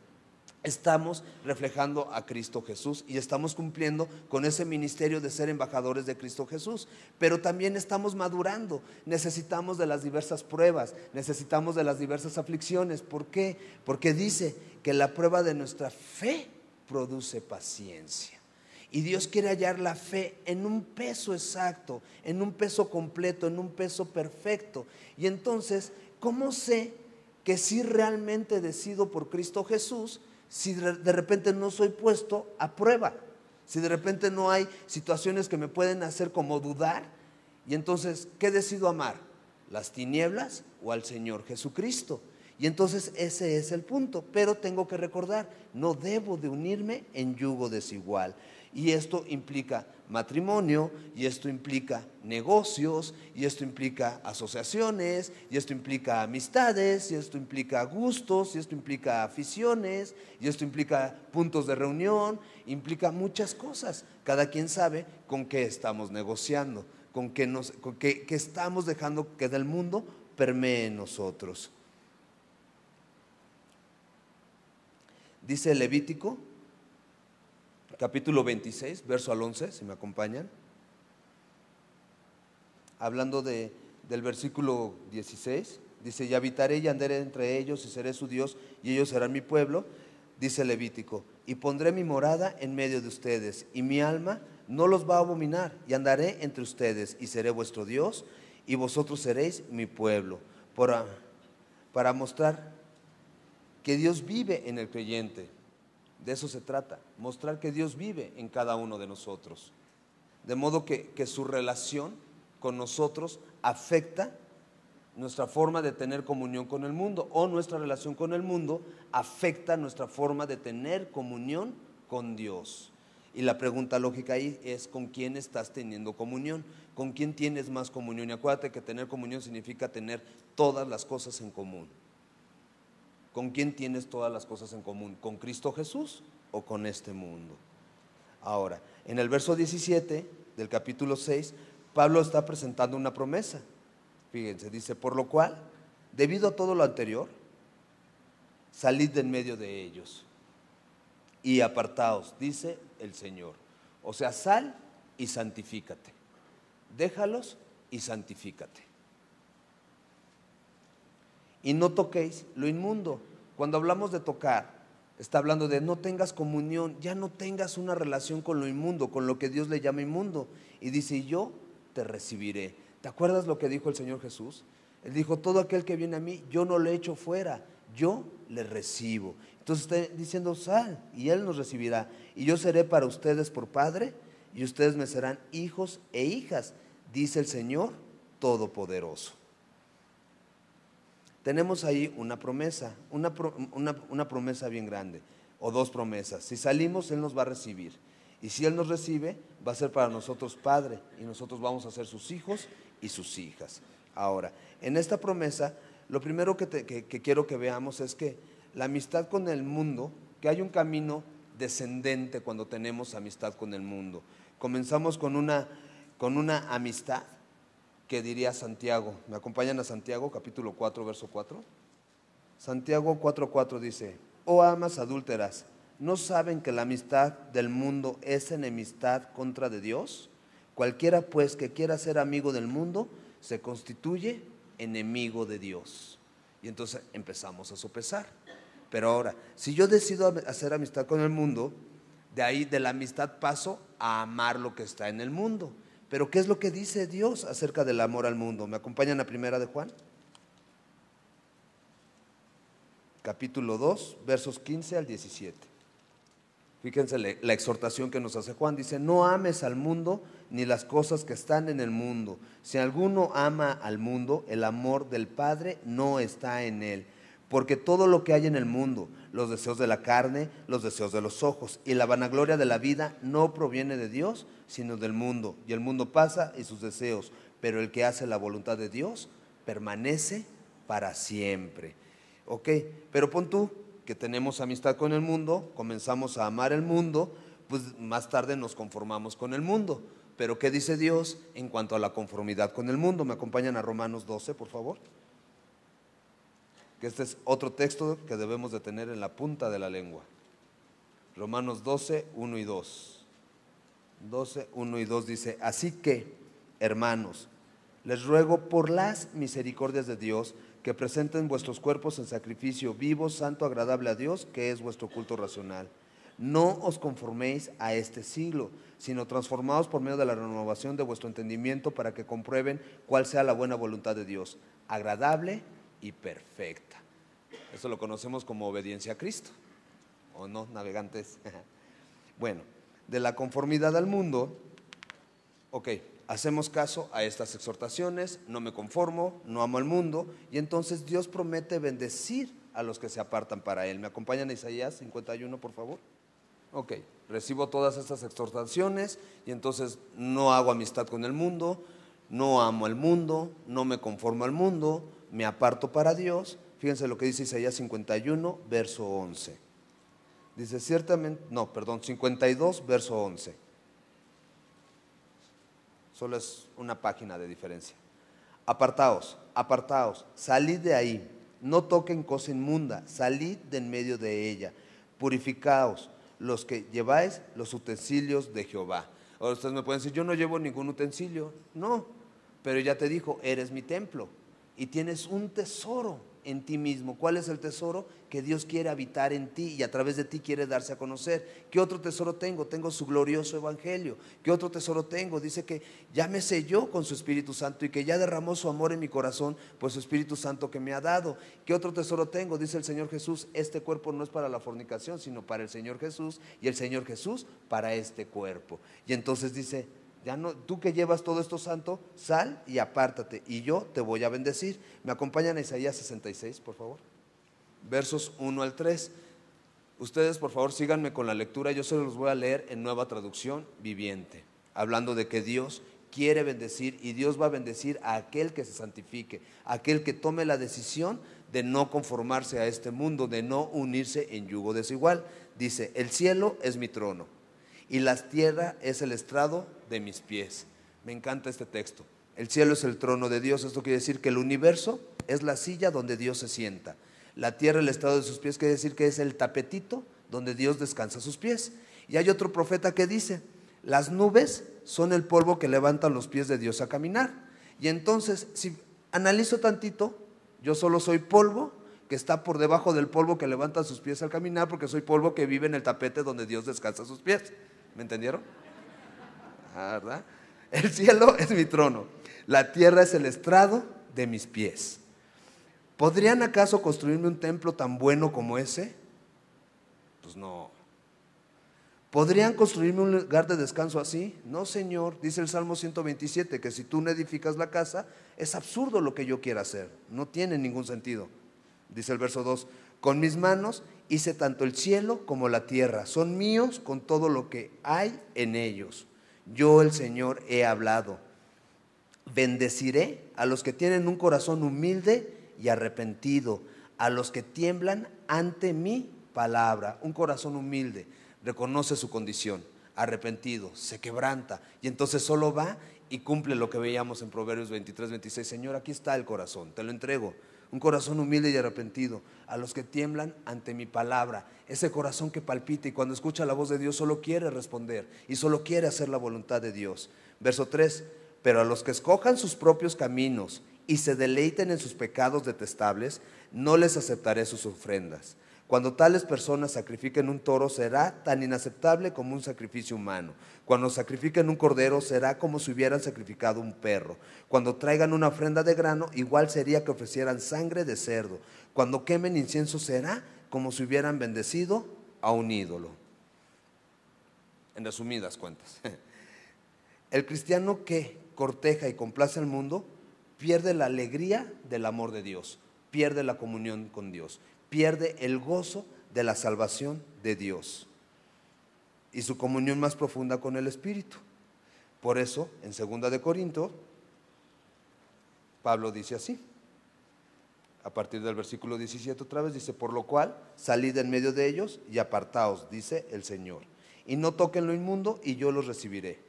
estamos reflejando a Cristo Jesús y estamos cumpliendo con ese ministerio de ser embajadores de Cristo Jesús. Pero también estamos madurando, necesitamos de las diversas pruebas, necesitamos de las diversas aflicciones. ¿Por qué? Porque dice que la prueba de nuestra fe produce paciencia. Y Dios quiere hallar la fe en un peso exacto, en un peso completo, en un peso perfecto. Y entonces, ¿cómo sé que si realmente decido por Cristo Jesús si de repente no soy puesto a prueba? Si de repente no hay situaciones que me pueden hacer como dudar. Y entonces, ¿qué decido amar? ¿Las tinieblas o al Señor Jesucristo? Y entonces ese es el punto. Pero tengo que recordar, no debo de unirme en yugo desigual. Y esto implica matrimonio, y esto implica negocios, y esto implica asociaciones, y esto implica amistades, y esto implica gustos, y esto implica aficiones, y esto implica puntos de reunión, implica muchas cosas. Cada quien sabe con qué estamos negociando, con qué, nos, estamos dejando que del mundo permee nosotros. Dice Levítico capítulo 26, verso al 11, si me acompañan. Hablando del versículo 16, dice, y habitaré y andaré entre ellos y seré su Dios y ellos serán mi pueblo, dice Levítico, y pondré mi morada en medio de ustedes y mi alma no los va a abominar y andaré entre ustedes y seré vuestro Dios y vosotros seréis mi pueblo, ah, para mostrar que Dios vive en el creyente de eso se trata, mostrar que Dios vive en cada uno de nosotros. De modo que, su relación con nosotros afecta nuestra forma de tener comunión con el mundo o nuestra relación con el mundo afecta nuestra forma de tener comunión con Dios. Y la pregunta lógica ahí es con quién estás teniendo comunión, con quién tienes más comunión. Y acuérdate que tener comunión significa tener todas las cosas en común. ¿Con quién tienes todas las cosas en común? ¿Con Cristo Jesús o con este mundo? Ahora, en el verso 17 del capítulo 6, Pablo está presentando una promesa. Fíjense, dice, por lo cual, debido a todo lo anterior, salid de en medio de ellos y apartaos, dice el Señor. O sea, sal y santifícate. Déjalos y santifícate y no toquéis lo inmundo. Cuando hablamos de tocar, está hablando de no tengas comunión, ya no tengas una relación con lo inmundo, con lo que Dios le llama inmundo. Y dice, yo te recibiré. ¿Te acuerdas lo que dijo el Señor Jesús? Él dijo, todo aquel que viene a mí, yo no le echo fuera, yo le recibo. Entonces está diciendo, sal y Él nos recibirá. Y yo seré para ustedes por Padre y ustedes me serán hijos e hijas, dice el Señor Todopoderoso tenemos ahí una promesa, una, promesa bien grande, o dos promesas. Si salimos, Él nos va a recibir. Y si Él nos recibe, va a ser para nosotros Padre, y nosotros vamos a ser sus hijos y sus hijas. Ahora, en esta promesa, lo primero que, quiero que veamos es que la amistad con el mundo, que hay un camino descendente cuando tenemos amistad con el mundo. Comenzamos con una, con una amistad que diría Santiago. ¿Me acompañan a Santiago capítulo 4, verso 4? Santiago 4, 4 dice, oh amas adúlteras, ¿no saben que la amistad del mundo es enemistad contra de Dios? Cualquiera pues que quiera ser amigo del mundo se constituye enemigo de Dios. Y entonces empezamos a sopesar. Pero ahora, si yo decido hacer amistad con el mundo, de ahí de la amistad paso a amar lo que está en el mundo. Pero ¿qué es lo que dice Dios acerca del amor al mundo? ¿Me acompañan a primera de Juan? Capítulo 2, versos 15 al 17. Fíjense la exhortación que nos hace Juan. Dice, no ames al mundo ni las cosas que están en el mundo. Si alguno ama al mundo, el amor del Padre no está en él porque todo lo que hay en el mundo, los deseos de la carne, los deseos de los ojos y la vanagloria de la vida no proviene de Dios, sino del mundo. Y el mundo pasa y sus deseos, pero el que hace la voluntad de Dios permanece para siempre. ¿Ok? Pero pon tú que tenemos amistad con el mundo, comenzamos a amar el mundo, pues más tarde nos conformamos con el mundo. Pero ¿qué dice Dios en cuanto a la conformidad con el mundo? ¿Me acompañan a Romanos 12, por favor? este es otro texto que debemos de tener en la punta de la lengua. Romanos 12, 1 y 2. 12, 1 y 2 dice, así que, hermanos, les ruego por las misericordias de Dios que presenten vuestros cuerpos en sacrificio vivo, santo, agradable a Dios, que es vuestro culto racional. No os conforméis a este siglo, sino transformaos por medio de la renovación de vuestro entendimiento para que comprueben cuál sea la buena voluntad de Dios, agradable y perfecta. Eso lo conocemos como obediencia a Cristo, ¿o no, navegantes? (laughs) bueno, de la conformidad al mundo, ok, hacemos caso a estas exhortaciones, no me conformo, no amo al mundo, y entonces Dios promete bendecir a los que se apartan para Él. ¿Me acompañan a Isaías 51, por favor? Ok, recibo todas estas exhortaciones y entonces no hago amistad con el mundo, no amo al mundo, no me conformo al mundo, me aparto para Dios. Fíjense lo que dice Isaías 51, verso 11. Dice ciertamente, no, perdón, 52, verso 11. Solo es una página de diferencia. Apartaos, apartaos, salid de ahí, no toquen cosa inmunda, salid de en medio de ella, purificaos los que lleváis los utensilios de Jehová. Ahora ustedes me pueden decir, yo no llevo ningún utensilio, no, pero ya te dijo, eres mi templo y tienes un tesoro en ti mismo. ¿Cuál es el tesoro? Que Dios quiere habitar en ti y a través de ti quiere darse a conocer. ¿Qué otro tesoro tengo? Tengo su glorioso evangelio. ¿Qué otro tesoro tengo? Dice que ya me selló con su Espíritu Santo y que ya derramó su amor en mi corazón por pues su Espíritu Santo que me ha dado. ¿Qué otro tesoro tengo? Dice el Señor Jesús, este cuerpo no es para la fornicación, sino para el Señor Jesús y el Señor Jesús para este cuerpo. Y entonces dice, ya no, tú que llevas todo esto santo, sal y apártate, y yo te voy a bendecir. Me acompañan a Isaías 66, por favor. Versos 1 al 3. Ustedes, por favor, síganme con la lectura. Yo se los voy a leer en nueva traducción viviente, hablando de que Dios quiere bendecir y Dios va a bendecir a aquel que se santifique, aquel que tome la decisión de no conformarse a este mundo, de no unirse en yugo desigual. Dice, el cielo es mi trono y la tierra es el estrado de mis pies. Me encanta este texto. El cielo es el trono de Dios, esto quiere decir que el universo es la silla donde Dios se sienta. La tierra, el estrado de sus pies, quiere decir que es el tapetito donde Dios descansa sus pies. Y hay otro profeta que dice, las nubes son el polvo que levantan los pies de Dios a caminar. Y entonces, si analizo tantito, yo solo soy polvo que está por debajo del polvo que levanta sus pies al caminar, porque soy polvo que vive en el tapete donde Dios descansa sus pies. ¿Me entendieron? Ah, ¿verdad? (laughs) El cielo es mi trono, la tierra es el estrado de mis pies. ¿Podrían acaso construirme un templo tan bueno como ese? Pues no. ¿Podrían construirme un lugar de descanso así? No, Señor, dice el Salmo 127, que si tú no edificas la casa, es absurdo lo que yo quiera hacer, no tiene ningún sentido. Dice el verso 2, con mis manos Hice tanto el cielo como la tierra, son míos con todo lo que hay en ellos. Yo el Señor he hablado. Bendeciré a los que tienen un corazón humilde y arrepentido, a los que tiemblan ante mi palabra. Un corazón humilde reconoce su condición, arrepentido, se quebranta y entonces solo va y cumple lo que veíamos en Proverbios 23, 26. Señor, aquí está el corazón, te lo entrego un corazón humilde y arrepentido, a los que tiemblan ante mi palabra, ese corazón que palpita y cuando escucha la voz de Dios solo quiere responder y solo quiere hacer la voluntad de Dios. Verso 3, pero a los que escojan sus propios caminos y se deleiten en sus pecados detestables, no les aceptaré sus ofrendas. Cuando tales personas sacrifiquen un toro será tan inaceptable como un sacrificio humano. Cuando sacrifiquen un cordero será como si hubieran sacrificado un perro. Cuando traigan una ofrenda de grano, igual sería que ofrecieran sangre de cerdo. Cuando quemen incienso será como si hubieran bendecido a un ídolo. En resumidas cuentas, (laughs) el cristiano que corteja y complace al mundo pierde la alegría del amor de Dios, pierde la comunión con Dios, pierde el gozo de la salvación de Dios y su comunión más profunda con el Espíritu. Por eso, en 2 de Corinto Pablo dice así, a partir del versículo 17 otra vez, dice, por lo cual salid en medio de ellos y apartaos, dice el Señor, y no toquen lo inmundo y yo los recibiré.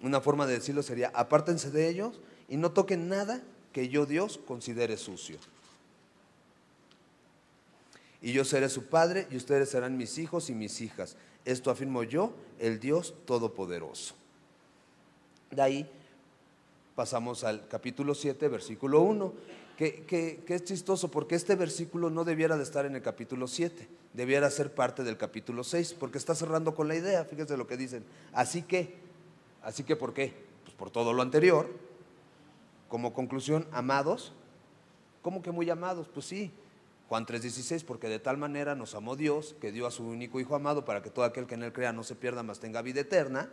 Una forma de decirlo sería, apártense de ellos y no toquen nada que yo Dios considere sucio y yo seré su padre, y ustedes serán mis hijos y mis hijas. Esto afirmo yo, el Dios Todopoderoso. De ahí pasamos al capítulo 7, versículo 1, que, es chistoso porque este versículo no debiera de estar en el capítulo 7, debiera ser parte del capítulo 6, porque está cerrando con la idea, fíjense lo que dicen. Así que, así que ¿por qué? Pues por todo lo anterior. Como conclusión, amados, ¿cómo que muy amados? Pues sí, Juan 3:16, porque de tal manera nos amó Dios que dio a su único Hijo amado para que todo aquel que en él crea no se pierda, mas tenga vida eterna.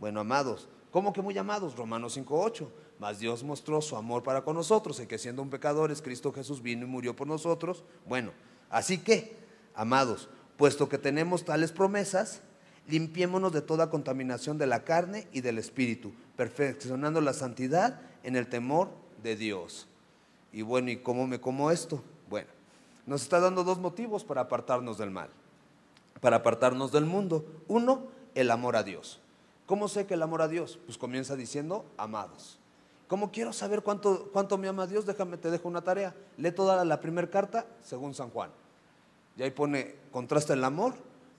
Bueno, amados, ¿cómo que muy amados? Romanos 5:8, mas Dios mostró su amor para con nosotros, y que siendo un pecadores, Cristo Jesús vino y murió por nosotros. Bueno, así que, amados, puesto que tenemos tales promesas, limpiémonos de toda contaminación de la carne y del espíritu, perfeccionando la santidad en el temor de Dios. Y bueno, ¿y cómo me como esto? Bueno nos está dando dos motivos para apartarnos del mal, para apartarnos del mundo. Uno, el amor a Dios. ¿Cómo sé que el amor a Dios? Pues comienza diciendo, amados. ¿Cómo quiero saber cuánto, me ama Dios? Déjame, te dejo una tarea. Lee toda la primera carta según San Juan. Y ahí pone, contrasta el amor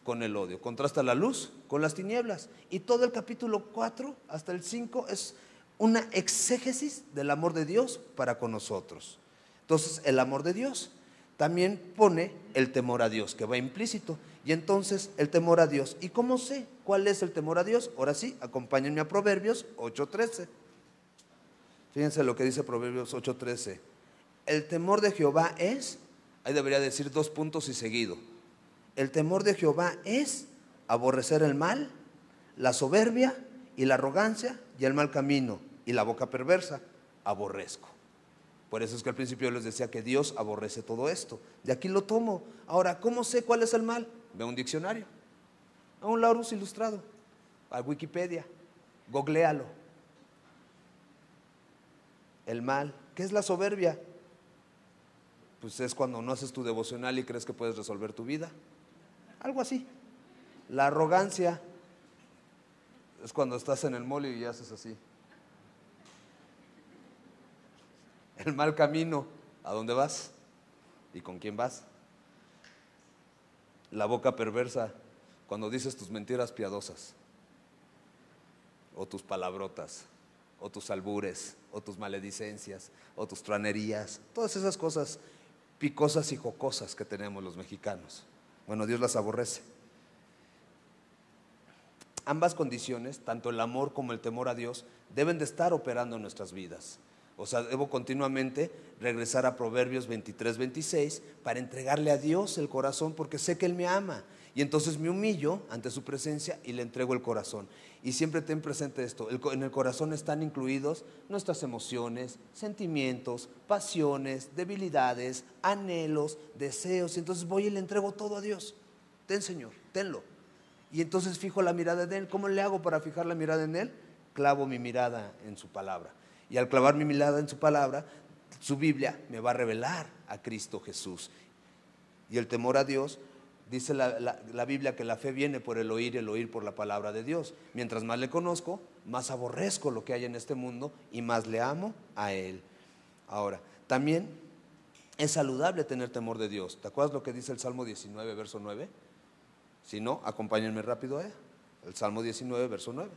con el odio, contrasta la luz con las tinieblas. Y todo el capítulo 4 hasta el 5 es una exégesis del amor de Dios para con nosotros. Entonces, el amor de Dios también pone el temor a Dios, que va implícito. Y entonces el temor a Dios. ¿Y cómo sé cuál es el temor a Dios? Ahora sí, acompáñenme a Proverbios 8.13. Fíjense lo que dice Proverbios 8.13. El temor de Jehová es, ahí debería decir dos puntos y seguido. El temor de Jehová es aborrecer el mal, la soberbia y la arrogancia y el mal camino y la boca perversa. Aborrezco. Por eso es que al principio les decía que Dios aborrece todo esto. De aquí lo tomo. Ahora, ¿cómo sé cuál es el mal? Ve un diccionario, a un Laurus ilustrado, a Wikipedia, googlealo. El mal, ¿qué es la soberbia? Pues es cuando no haces tu devocional y crees que puedes resolver tu vida. Algo así. La arrogancia es cuando estás en el mole y haces así. el mal camino. ¿A dónde vas? ¿Y con quién vas? La boca perversa cuando dices tus mentiras piadosas, o tus palabrotas, o tus albures, o tus maledicencias, o tus tranerías, todas esas cosas picosas y jocosas que tenemos los mexicanos. Bueno, Dios las aborrece. Ambas condiciones, tanto el amor como el temor a Dios, deben de estar operando en nuestras vidas. O sea, debo continuamente regresar a Proverbios 23, 26 para entregarle a Dios el corazón porque sé que Él me ama. Y entonces me humillo ante su presencia y le entrego el corazón. Y siempre ten presente esto, en el corazón están incluidos nuestras emociones, sentimientos, pasiones, debilidades, anhelos, deseos. Y entonces voy y le entrego todo a Dios. Ten Señor, tenlo. Y entonces fijo la mirada en Él. ¿Cómo le hago para fijar la mirada en Él? Clavo mi mirada en su palabra. Y al clavar mi mirada en su palabra, su Biblia me va a revelar a Cristo Jesús. Y el temor a Dios, dice la, Biblia que la fe viene por el oír, el oír por la palabra de Dios. Mientras más le conozco, más aborrezco lo que hay en este mundo y más le amo a Él. Ahora, también es saludable tener temor de Dios. ¿Te acuerdas lo que dice el Salmo 19, verso 9? Si no, acompáñenme rápido a ¿eh? El Salmo 19, verso 9.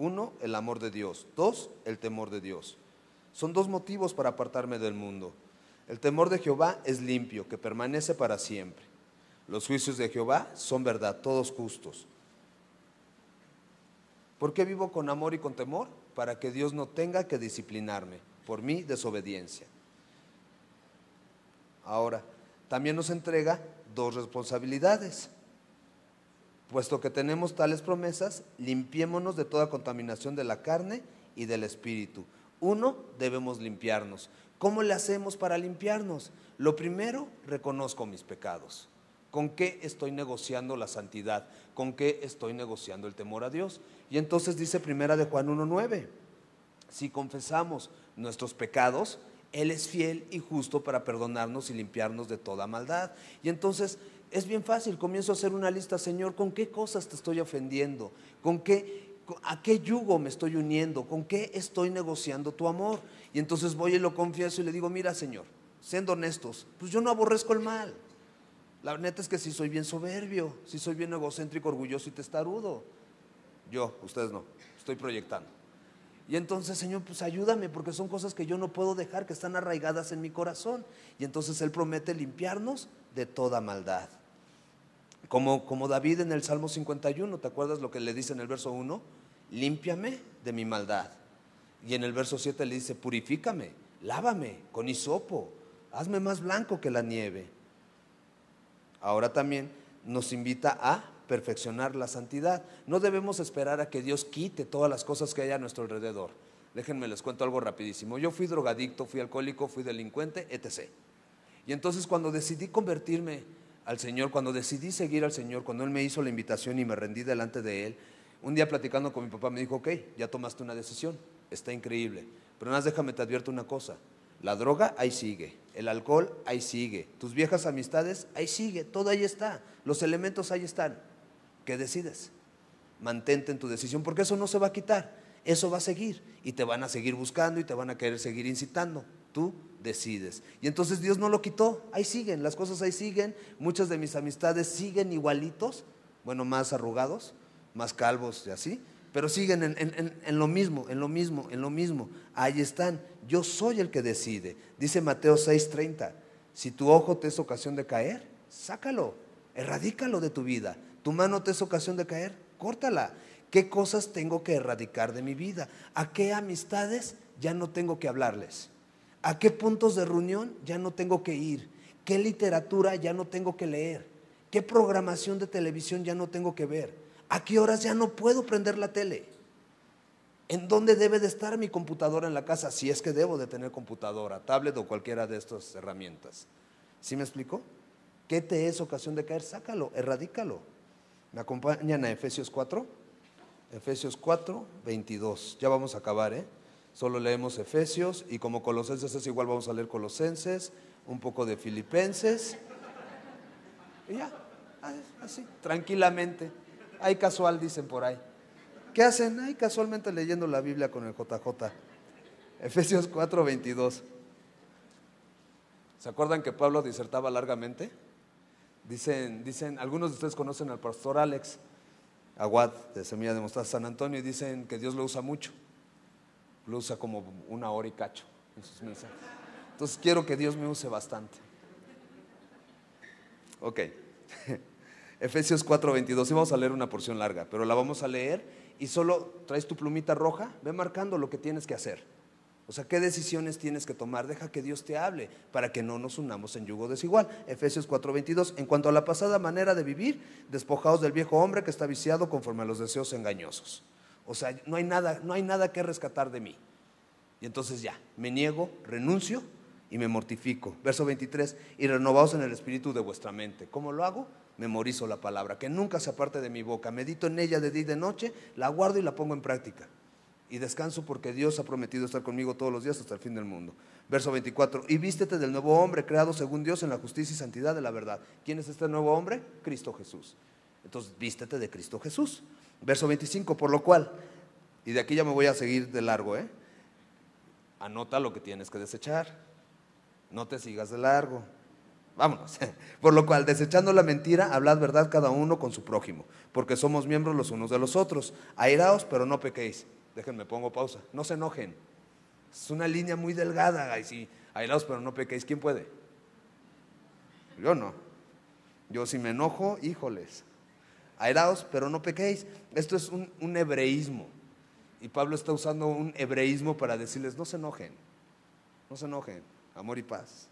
Uno, el amor de Dios. Dos, el temor de Dios. Son dos motivos para apartarme del mundo. El temor de Jehová es limpio, que permanece para siempre. Los juicios de Jehová son verdad, todos justos. ¿Por qué vivo con amor y con temor? Para que Dios no tenga que disciplinarme por mi desobediencia. Ahora, también nos entrega dos responsabilidades. Puesto que tenemos tales promesas, limpiémonos de toda contaminación de la carne y del espíritu. Uno, debemos limpiarnos. ¿Cómo le hacemos para limpiarnos? Lo primero, reconozco mis pecados. ¿Con qué estoy negociando la santidad? ¿Con qué estoy negociando el temor a Dios? Y entonces dice primera de Juan 1.9, si confesamos nuestros pecados, Él es fiel y justo para perdonarnos y limpiarnos de toda maldad. Y entonces es bien fácil, comienzo a hacer una lista, Señor, ¿con qué cosas te estoy ofendiendo? ¿Con qué, ¿A qué yugo me estoy uniendo? ¿Con qué estoy negociando tu amor? Y entonces voy y lo confieso y le digo, mira, Señor, siendo honestos, pues yo no aborrezco el mal. La neta es que si soy bien soberbio, si soy bien egocéntrico, orgulloso y testarudo. Yo, ustedes no, estoy proyectando. Y entonces, Señor, pues ayúdame porque son cosas que yo no puedo dejar, que están arraigadas en mi corazón. Y entonces Él promete limpiarnos de toda maldad. Como, David en el Salmo 51, ¿te acuerdas lo que le dice en el verso 1? Límpiame de mi maldad. Y en el verso 7 le dice, purifícame, lávame con hisopo, hazme más blanco que la nieve. Ahora también nos invita a perfeccionar la santidad. No debemos esperar a que Dios quite todas las cosas que hay a nuestro alrededor. Déjenme les cuento algo rapidísimo. Yo fui drogadicto, fui alcohólico, fui delincuente, etc. Y entonces cuando decidí convertirme al Señor, cuando decidí seguir al Señor, cuando Él me hizo la invitación y me rendí delante de Él, un día platicando con mi papá me dijo, ok, ya tomaste una decisión, está increíble, pero nada más déjame te advierto una cosa, la droga ahí sigue, el alcohol ahí sigue, tus viejas amistades ahí sigue, todo ahí está, los elementos ahí están. ¿Qué decides? Mantente en tu decisión porque eso no se va a quitar, eso va a seguir y te van a seguir buscando y te van a querer seguir incitando. Tú decides. Y entonces Dios no lo quitó, ahí siguen, las cosas ahí siguen, muchas de mis amistades siguen igualitos, bueno, más arrugados, más calvos y así, pero siguen en, en, lo mismo, en lo mismo, en lo mismo. Ahí están, yo soy el que decide. Dice Mateo 6:30, si tu ojo te es ocasión de caer, sácalo, erradícalo de tu vida. Tu mano te es ocasión de caer, córtala. ¿Qué cosas tengo que erradicar de mi vida? ¿A qué amistades ya no tengo que hablarles? ¿A qué puntos de reunión ya no tengo que ir? ¿Qué literatura ya no tengo que leer? ¿Qué programación de televisión ya no tengo que ver? ¿A qué horas ya no puedo prender la tele? ¿En dónde debe de estar mi computadora en la casa? Si es que debo de tener computadora, tablet o cualquiera de estas herramientas. ¿Sí me explico? ¿Qué te es ocasión de caer? Sácalo, erradícalo. ¿Me acompañan a Efesios 4? Efesios 4, 22. Ya vamos a acabar, ¿eh? solo leemos Efesios y como Colosenses es igual, vamos a leer Colosenses, un poco de Filipenses. Y ya, ah, así, tranquilamente. Hay casual, dicen por ahí. ¿Qué hacen? hay casualmente leyendo la Biblia con el JJ. Efesios 4, 22. ¿Se acuerdan que Pablo disertaba largamente? Dicen, dicen, algunos de ustedes conocen al pastor Alex Aguad de Semilla de Mostaza San Antonio y dicen que Dios lo usa mucho lo usa como una hora y cacho en sus mensajes. Entonces quiero que Dios me use bastante. Ok. (laughs) Efesios 4:22. Y vamos a leer una porción larga, pero la vamos a leer y solo traes tu plumita roja, ve marcando lo que tienes que hacer. O sea, qué decisiones tienes que tomar. Deja que Dios te hable para que no nos unamos en yugo desigual. Efesios 4:22. En cuanto a la pasada manera de vivir, despojados del viejo hombre que está viciado conforme a los deseos engañosos. O sea, no hay nada, no hay nada que rescatar de mí. Y entonces ya, me niego, renuncio y me mortifico. Verso 23, y renovaos en el espíritu de vuestra mente. ¿Cómo lo hago? Memorizo la palabra, que nunca se aparte de mi boca. Medito en ella de día y de noche, la guardo y la pongo en práctica. Y descanso porque Dios ha prometido estar conmigo todos los días hasta el fin del mundo. Verso 24, y vístete del nuevo hombre creado según Dios en la justicia y santidad de la verdad. ¿Quién es este nuevo hombre? Cristo Jesús. Entonces, vístete de Cristo Jesús. Verso 25, por lo cual, y de aquí ya me voy a seguir de largo, ¿eh? Anota lo que tienes que desechar. No te sigas de largo. Vámonos. (laughs) Por lo cual, desechando la mentira, hablad verdad cada uno con su prójimo, porque somos miembros los unos de los otros. Airaos, pero no pequéis. Déjenme, pongo pausa. No se enojen. Es una línea muy delgada, y sí airaos, pero no pequéis. ¿Quién puede? Yo no. Yo si me enojo, híjoles airaos, pero no pequéis. Esto es un, hebreísmo. Y Pablo está usando un hebreísmo para decirles, no se enojen, no se enojen, amor y paz.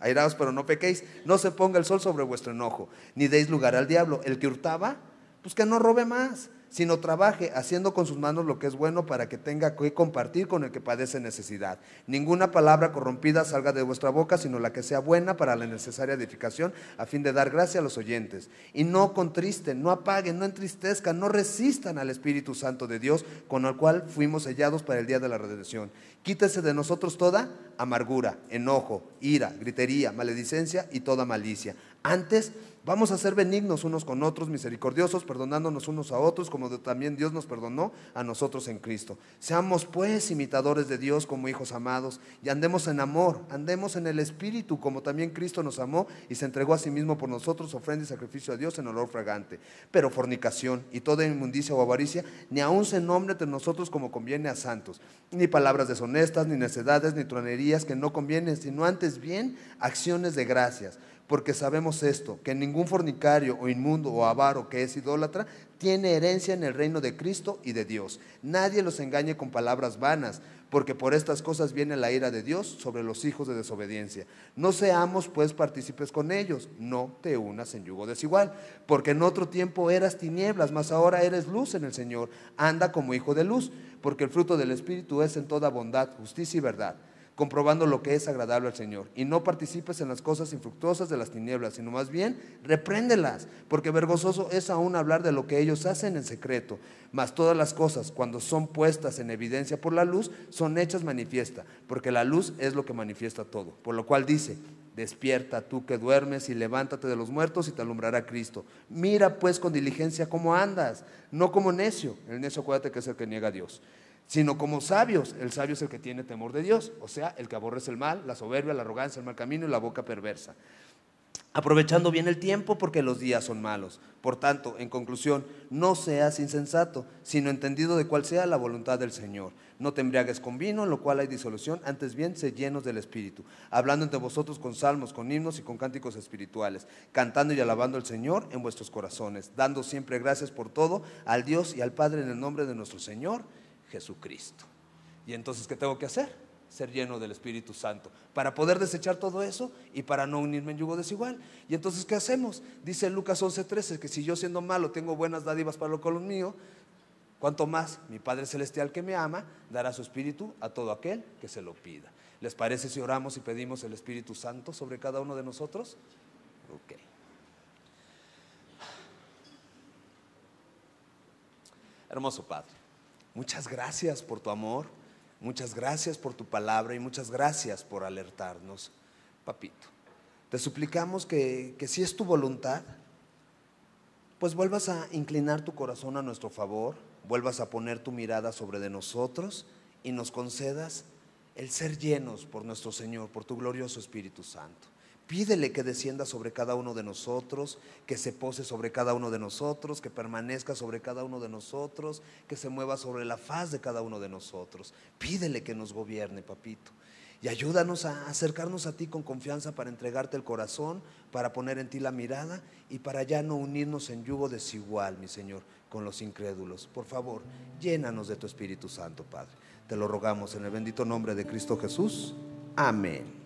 Airaos, pero no pequéis. No se ponga el sol sobre vuestro enojo, ni deis lugar al diablo. El que hurtaba, pues que no robe más sino trabaje haciendo con sus manos lo que es bueno para que tenga que compartir con el que padece necesidad. Ninguna palabra corrompida salga de vuestra boca, sino la que sea buena para la necesaria edificación, a fin de dar gracia a los oyentes. Y no contristen, no apaguen, no entristezcan, no resistan al Espíritu Santo de Dios, con el cual fuimos sellados para el día de la redención. Quítese de nosotros toda amargura, enojo, ira, gritería, maledicencia y toda malicia. Antes, Vamos a ser benignos unos con otros, misericordiosos, perdonándonos unos a otros, como también Dios nos perdonó a nosotros en Cristo. Seamos pues imitadores de Dios como hijos amados y andemos en amor, andemos en el Espíritu, como también Cristo nos amó y se entregó a sí mismo por nosotros, ofrenda y sacrificio a Dios en olor fragante. Pero fornicación y toda inmundicia o avaricia, ni aun se nombre entre nosotros como conviene a santos, ni palabras deshonestas, ni necedades, ni tronerías que no convienen, sino antes bien acciones de gracias porque sabemos esto, que ningún fornicario o inmundo o avaro que es idólatra tiene herencia en el reino de Cristo y de Dios. Nadie los engañe con palabras vanas, porque por estas cosas viene la ira de Dios sobre los hijos de desobediencia. No seamos pues partícipes con ellos, no te unas en yugo desigual, porque en otro tiempo eras tinieblas, mas ahora eres luz en el Señor. Anda como hijo de luz, porque el fruto del Espíritu es en toda bondad, justicia y verdad comprobando lo que es agradable al Señor. Y no participes en las cosas infructuosas de las tinieblas, sino más bien repréndelas, porque vergonzoso es aún hablar de lo que ellos hacen en secreto. Mas todas las cosas, cuando son puestas en evidencia por la luz, son hechas manifiesta, porque la luz es lo que manifiesta todo. Por lo cual dice, Despierta tú que duermes y levántate de los muertos y te alumbrará Cristo. Mira pues con diligencia cómo andas, no como necio. El necio acuérdate que es el que niega a Dios, sino como sabios. El sabio es el que tiene temor de Dios, o sea, el que aborrece el mal, la soberbia, la arrogancia, el mal camino y la boca perversa. Aprovechando bien el tiempo porque los días son malos. Por tanto, en conclusión, no seas insensato, sino entendido de cuál sea la voluntad del Señor. No te embriagues con vino, en lo cual hay disolución, antes bien se llenos del Espíritu, hablando entre vosotros con salmos, con himnos y con cánticos espirituales, cantando y alabando al Señor en vuestros corazones, dando siempre gracias por todo al Dios y al Padre en el nombre de nuestro Señor Jesucristo. Y entonces, ¿qué tengo que hacer? Ser lleno del Espíritu Santo, para poder desechar todo eso y para no unirme en yugo desigual. Y entonces, ¿qué hacemos? Dice Lucas 11:13 que si yo siendo malo tengo buenas dádivas para lo con mío, cuanto más mi Padre Celestial que me ama dará su Espíritu a todo aquel que se lo pida. ¿Les parece si oramos y pedimos el Espíritu Santo sobre cada uno de nosotros? Ok. Hermoso Padre. Muchas gracias por tu amor, muchas gracias por tu palabra y muchas gracias por alertarnos, papito. Te suplicamos que, si es tu voluntad, pues vuelvas a inclinar tu corazón a nuestro favor, vuelvas a poner tu mirada sobre de nosotros y nos concedas el ser llenos por nuestro Señor, por tu glorioso Espíritu Santo. Pídele que descienda sobre cada uno de nosotros, que se pose sobre cada uno de nosotros, que permanezca sobre cada uno de nosotros, que se mueva sobre la faz de cada uno de nosotros. Pídele que nos gobierne, papito. Y ayúdanos a acercarnos a ti con confianza para entregarte el corazón, para poner en ti la mirada y para ya no unirnos en yugo desigual, mi Señor, con los incrédulos. Por favor, llénanos de tu Espíritu Santo, Padre. Te lo rogamos en el bendito nombre de Cristo Jesús. Amén.